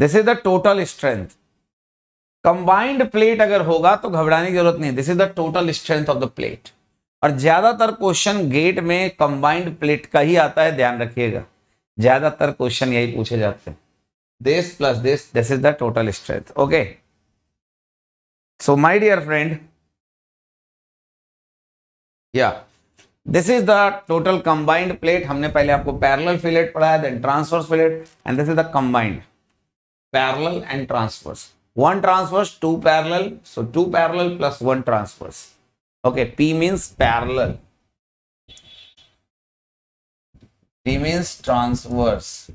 this is the total strength combined plate अगर होगा तो घबराने की जरूरत नहीं this is the total strength of the plate और ज्यादातर क्वेश्चन गेट में कंबाइंड प्लेट का ही आता है ध्यान रखिएगा ज्यादातर क्वेश्चन यही पूछे जाते हैं this plus this, this is the total strength. Okay. So, my dear friend, yeah, this is the total combined plate. हमने पहले आपको parallel fillet पढ़ाया, then transverse fillet, and this is the combined parallel and transverse. One transverse, two parallel. So, two parallel plus one transverse. Okay, P means parallel. P means transverse.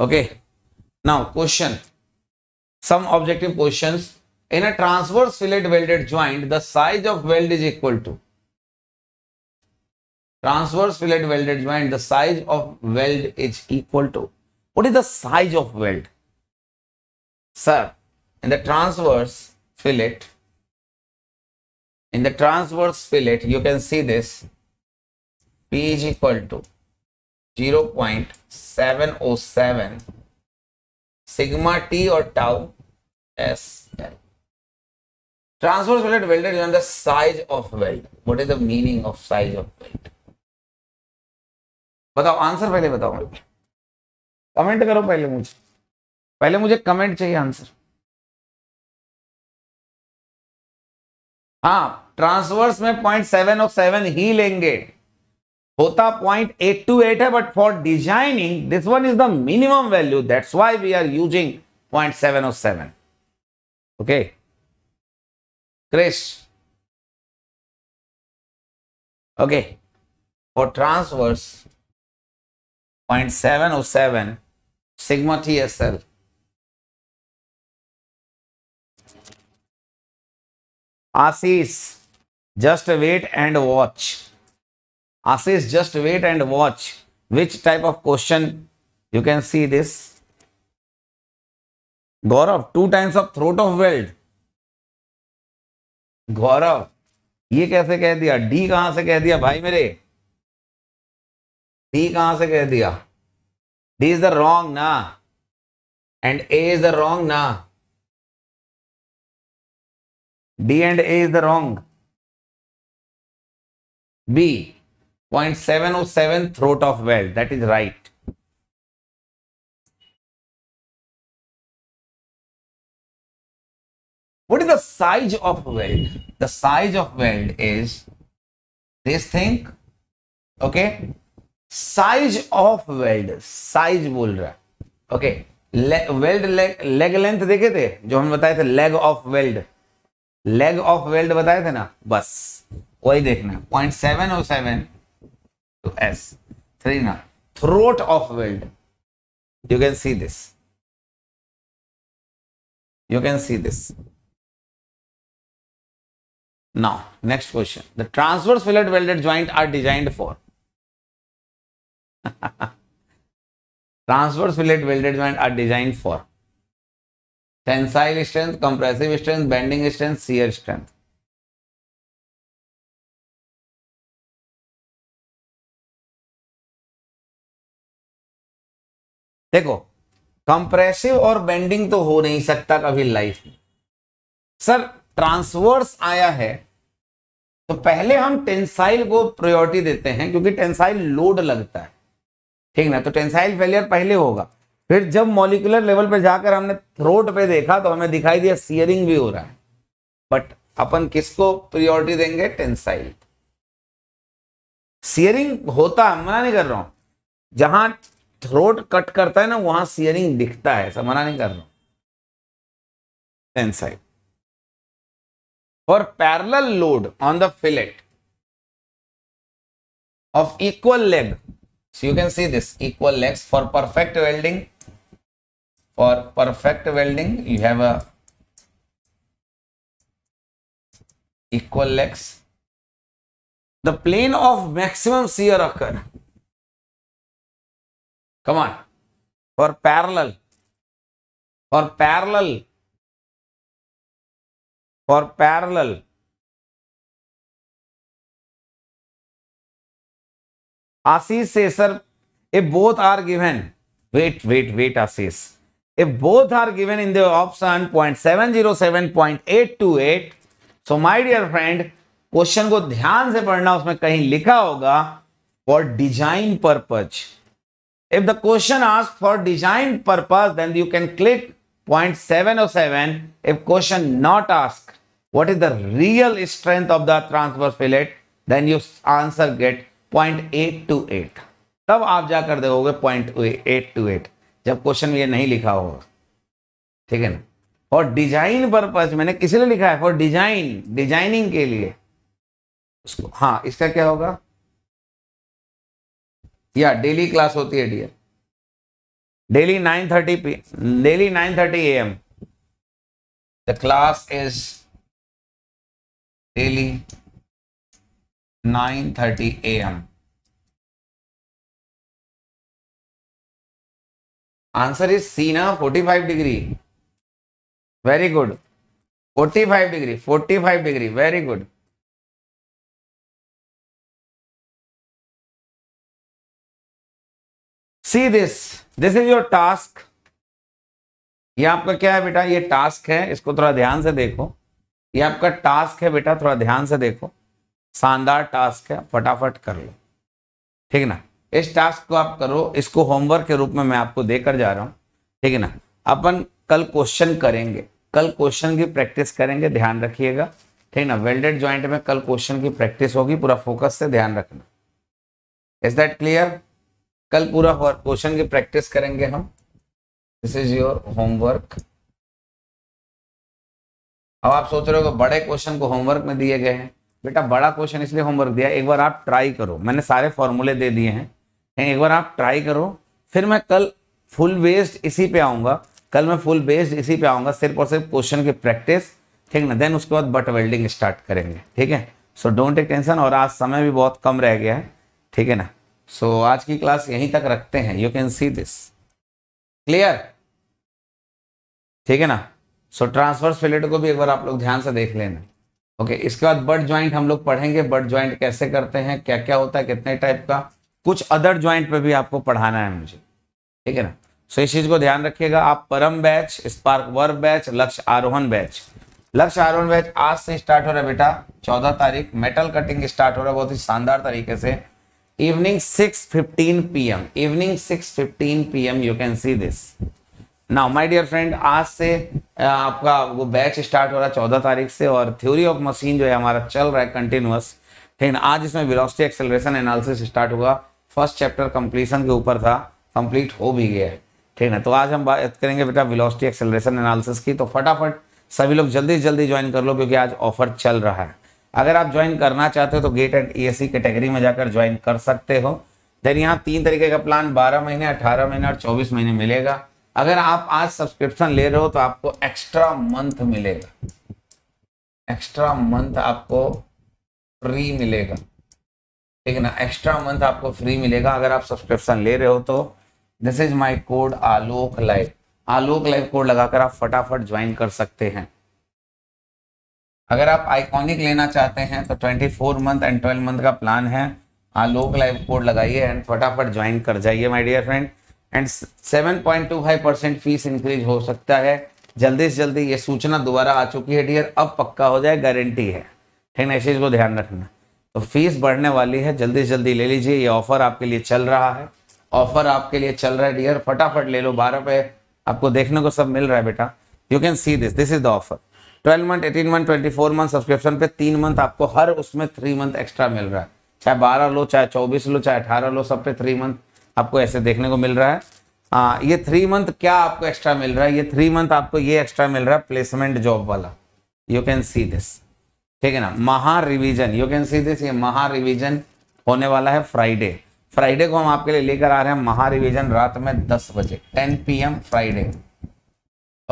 Okay. Now question. Some objective questions. In a transverse fillet welded joint, the size of weld is equal to transverse fillet welded joint, the size of weld is equal to. What is the size of weld? Sir, in the transverse fillet, in the transverse fillet, you can see this P is equal to 0.6 seven O seven sigma T और tau S transverse weld welded in the size of weld what is the meaning of size of weld बताओ answer पहले बताओ comment करो पहले मुझे पहले मुझे comment चाहिए आंसर हाँ ट्रांसवर्स में पॉइंट सेवन ऑफ सेवन ही लेंगे both are 0.828 है but for designing this one is the minimum value that's why we are using 0.707 okay Chris okay for transverse 0.707 sigma TSL Assis just wait and watch Ashish, just wait and watch which type of question you can see this. Gaurav, two times of throat of weld. गौरव ये कैसे कह दिया D कहां से कह दिया भाई मेरे डी कहां से कह दिया डी इज द रॉन्ग ना and A is the wrong ना D and A is the wrong B 0.707 throat of well. That is right. What is the size of weld? The size of weld is this thing. Okay. Size of weld. Size बोल रहा है. Okay. Weld leg leg length देखे थे जो हम बताए थे leg of weld leg of weld बताए थे ना बस वही देखना point seven O seven to S. Thrina, throat of wind. You can see this. You can see this. Now, next question. The transverse fillet welded joint are designed for. (laughs) transverse fillet welded joint are designed for tensile strength, compressive strength, bending strength, shear strength. देखो compressive और bending तो हो नहीं सकता कभी life में sir transverse आया है तो पहले हम टेंसाइल को प्रायोरिटी देते हैं क्योंकि टेंसाइल लोड लगता है ठीक ना तो टेंसाइल फेलियर पहले होगा फिर जब मॉलिकुलर लेवल पे जाकर हमने थ्रोट पे देखा तो हमें दिखाई दिया सियरिंग भी हो रहा है बट अपन किसको प्रियोरिटी देंगे टेंसाइल सियरिंग होता है मना नहीं कर रहा हूं जहां थ्रोट कट करता है ना वहां सियरिंग दिखता है ऐसा मना नहीं कर रहा side for parallel load on the fillet of equal leg so you can see this equal legs for perfect welding for perfect welding you have equal legs the plane of maximum shear occur Come on. For parallel. For parallel. For parallel. Ashish says, sir, if both are given, wait, wait, wait, Ashish. If both are given in the option 0.707.828, so my dear friend, question को ध्यान से पढ़ना उसमें कहीं लिखा होगा for design purpose If the question asks for design purpose, then you can click point 707. If question not asked, what is the real strength of the transverse fillet, then you answer get 0.828. तब आप जाकर देखोगे 0.828. जब question में ये नहीं लिखा होगा ठीक है ना और डिजाइन पर्पज मैंने किसी लिए लिखा है फॉर डिजाइन डिजाइनिंग के लिए उसको हाँ इसका क्या होगा या डेली क्लास होती है dear daily nine thirty P daily nine thirty A M the class is daily nine thirty A M answer is C ना forty five degree very good forty five degree forty five degree very good see this this is your task ये आपका क्या है बेटा ये task है इसको थोड़ा ध्यान से देखो ये आपका टास्क है बेटा थोड़ा ध्यान से देखो शानदार टास्क है फटाफट कर लो ठीक ना इस टास्क को आप करो इसको होमवर्क के रूप में मैं आपको देकर जा रहा हूँ ठीक है ना अपन कल क्वेश्चन करेंगे कल क्वेश्चन की प्रैक्टिस करेंगे ध्यान रखिएगा ठीक ना वेल्डेड ज्वाइंट में कल क्वेश्चन की प्रैक्टिस होगी पूरा फोकस से ध्यान रखना इज दैट क्लियर कल पूरा क्वेश्चन की प्रैक्टिस करेंगे हम दिस इज योर होमवर्क अब आप सोच रहे हो बड़े क्वेश्चन को होमवर्क में दिए गए हैं बेटा बड़ा क्वेश्चन इसलिए होमवर्क दिया एक बार आप ट्राई करो मैंने सारे फॉर्मूले दे दिए हैं एक बार आप ट्राई करो फिर मैं कल फुल बेस्ड इसी पे आऊँगा कल मैं फुल बेस्ड इसी पे आऊँगा सिर्फ और सिर्फ क्वेश्चन की प्रैक्टिस ठीक ना देन उसके बाद बट वेल्डिंग स्टार्ट करेंगे ठीक है सो डोंट टेक टेंशन और आज समय भी बहुत कम रह गया है ठीक है ना सो so, आज की क्लास यहीं तक रखते हैं you can see this clear ठीक है ना सो ट्रांसवर्स फिलेट को भी एक बार आप लोग ध्यान से देख लेना ओके okay, इसके बाद बर्ड ज्वाइंट हम लोग पढ़ेंगे बर्ड ज्वाइंट कैसे करते हैं क्या क्या होता है कितने टाइप का कुछ अदर ज्वाइंट पे भी आपको पढ़ाना है मुझे ठीक है ना सो so, इस चीज को ध्यान रखिएगा आप परम बैच स्पार्क वर्ग बैच लक्ष्य आरोहण बैच लक्ष्य आरोहण बैच आज से स्टार्ट हो रहा है बेटा चौदह तारीख मेटल कटिंग स्टार्ट हो रहा है बहुत ही शानदार तरीके से evening 6:15 pm evening 6:15 pm you can see this now my dear friend आज से आपका वो बैच स्टार्ट हो रहा है चौदह तारीख से और थ्योरी ऑफ मशीन जो है हमारा चल रहा है कंटिन्यूस ठीक ना आज इसमें वेलोसिटी एक्सेलरेशन एनालिसिस स्टार्ट हुआ फर्स्ट चैप्टर कंप्लीशन के ऊपर था कंप्लीट हो भी गया है ठीक ना तो आज हम बात करेंगे बेटा वेलोसिटी एक्सेलरेशन एनालिसिस की तो फटाफट सभी लोग जल्दी जल्दी ज्वाइन कर लो क्योंकि आज ऑफर चल रहा है अगर आप ज्वाइन करना चाहते हो तो गेट एंड ई कैटेगरी में जाकर ज्वाइन कर सकते हो देन यहाँ तीन तरीके का प्लान बारह महीने अठारह महीने और चौबीस महीने मिलेगा अगर आप आज सब्सक्रिप्शन ले रहे हो तो आपको एक्स्ट्रा मंथ मिलेगा एक्स्ट्रा मंथ आपको फ्री मिलेगा ठीक है ना एक्स्ट्रा मंथ आपको फ्री मिलेगा अगर आप सब्सक्रिप्शन ले रहे हो तो this is my code Alok live Alok live code लगाकर आप फटाफट ज्वाइन कर सकते हैं अगर आप आइकॉनिक लेना चाहते हैं तो 24 मंथ एंड 12 मंथ का प्लान है आलोक लाइव कोड लगाइए एंड फटाफट ज्वाइन कर जाइए my dear friend and 7.25 percent fees increase हो सकता है जल्दी से जल्दी ये सूचना दोबारा आ चुकी है डियर अब पक्का हो जाए गारंटी है ठीक ना इस चीज़ को ध्यान रखना तो फीस बढ़ने वाली है जल्दी से जल्दी ले लीजिए ये ऑफर आपके लिए चल रहा है ऑफर आपके लिए चल रहा है डियर फटाफट ले लो बारह पे आपको देखने को सब मिल रहा है बेटा you can see this this is the offer twelve month eighteen month twenty four month subscription पे तीन मंथ आपको हर उसमें थ्री मंथ एक्स्ट्रा मिल रहा है चाहे बारह लो चाहे चौबीस लो चाहे अठारह लो सब पे थ्री मंथ आपको ऐसे देखने को मिल रहा है आ, ये थ्री मंथ क्या आपको एक्स्ट्रा मिल रहा है ये थ्री मंथ आपको ये एक्स्ट्रा मिल रहा है प्लेसमेंट जॉब वाला यू कैन सी दिस ठीक है ना महा revision you can see this ये महा रिविजन होने वाला है फ्राइडे फ्राइडे को हम आपके लिए लेकर आ रहे हैं महा रिविजन रात में दस बजे ten P Friday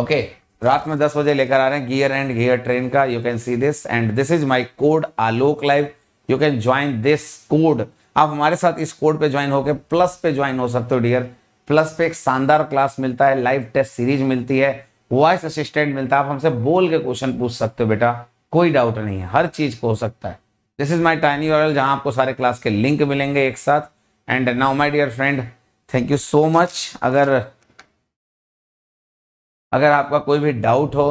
okay okay. रात में 10 बजे लेकर आ रहे हैं गियर एंड गियर ट्रेन का you can see this and this is my code Alok live you can join this code आप हमारे साथ इस कोड पे ज्वाइन होकर प्लस पे ज्वाइन हो सकते हो डियर प्लस पे एक शानदार क्लास मिलता है लाइव टेस्ट सीरीज मिलती है वॉइस असिस्टेंट मिलता है आप हमसे बोल के क्वेश्चन पूछ सकते हो बेटा कोई डाउट नहीं है हर चीज को हो सकता है this is my tiny URL जहाँ आपको सारे क्लास के लिंक मिलेंगे एक साथ and now my dear friend thank you so much अगर अगर आपका कोई भी डाउट हो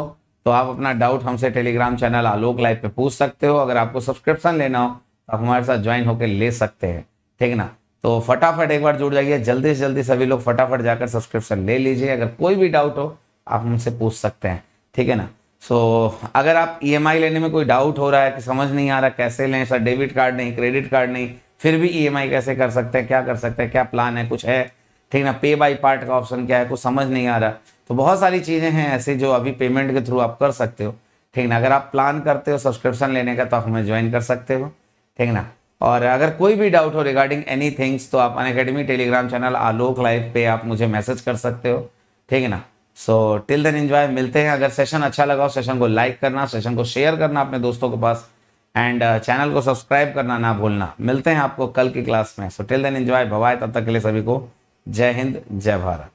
तो आप अपना डाउट हमसे टेलीग्राम चैनल आलोक लाइव पे पूछ सकते हो अगर आपको सब्सक्रिप्शन लेना हो तो आप हमारे साथ ज्वाइन होकर ले सकते हैं ठीक ना तो फटाफट एक बार जुड़ जाइए जल्दी से जल्दी सभी लोग फटाफट जाकर सब्सक्रिप्शन ले लीजिए अगर कोई भी डाउट हो आप हमसे पूछ सकते हैं ठीक है ना सो so, अगर आप ई e लेने में कोई डाउट हो रहा है कि समझ नहीं आ रहा कैसे लें सर डेबिट कार्ड नहीं क्रेडिट कार्ड नहीं फिर भी ई e कैसे कर सकते हैं क्या कर सकते हैं क्या प्लान है कुछ है ठीक ना पे बाई पार्ट का ऑप्शन क्या है कुछ समझ नहीं आ रहा तो बहुत सारी चीज़ें हैं ऐसे जो अभी पेमेंट के थ्रू आप कर सकते हो ठीक ना अगर आप प्लान करते हो सब्सक्रिप्शन लेने का तो आप हमें ज्वाइन कर सकते हो ठीक ना और अगर कोई भी डाउट हो रिगार्डिंग एनी थिंग्स तो आप Unacademy Telegram channel Alok live पे आप मुझे मैसेज कर सकते हो ठीक है ना सो टिल देन एंजॉय मिलते हैं अगर सेशन अच्छा लगा हो सेशन को लाइक करना सेशन को शेयर करना अपने दोस्तों के पास एंड चैनल uh, को सब्सक्राइब करना ना भूलना मिलते हैं आपको कल की क्लास में सो टिल देन एंजॉय भवाए तब तक के लिए सभी को जय हिंद जय भारत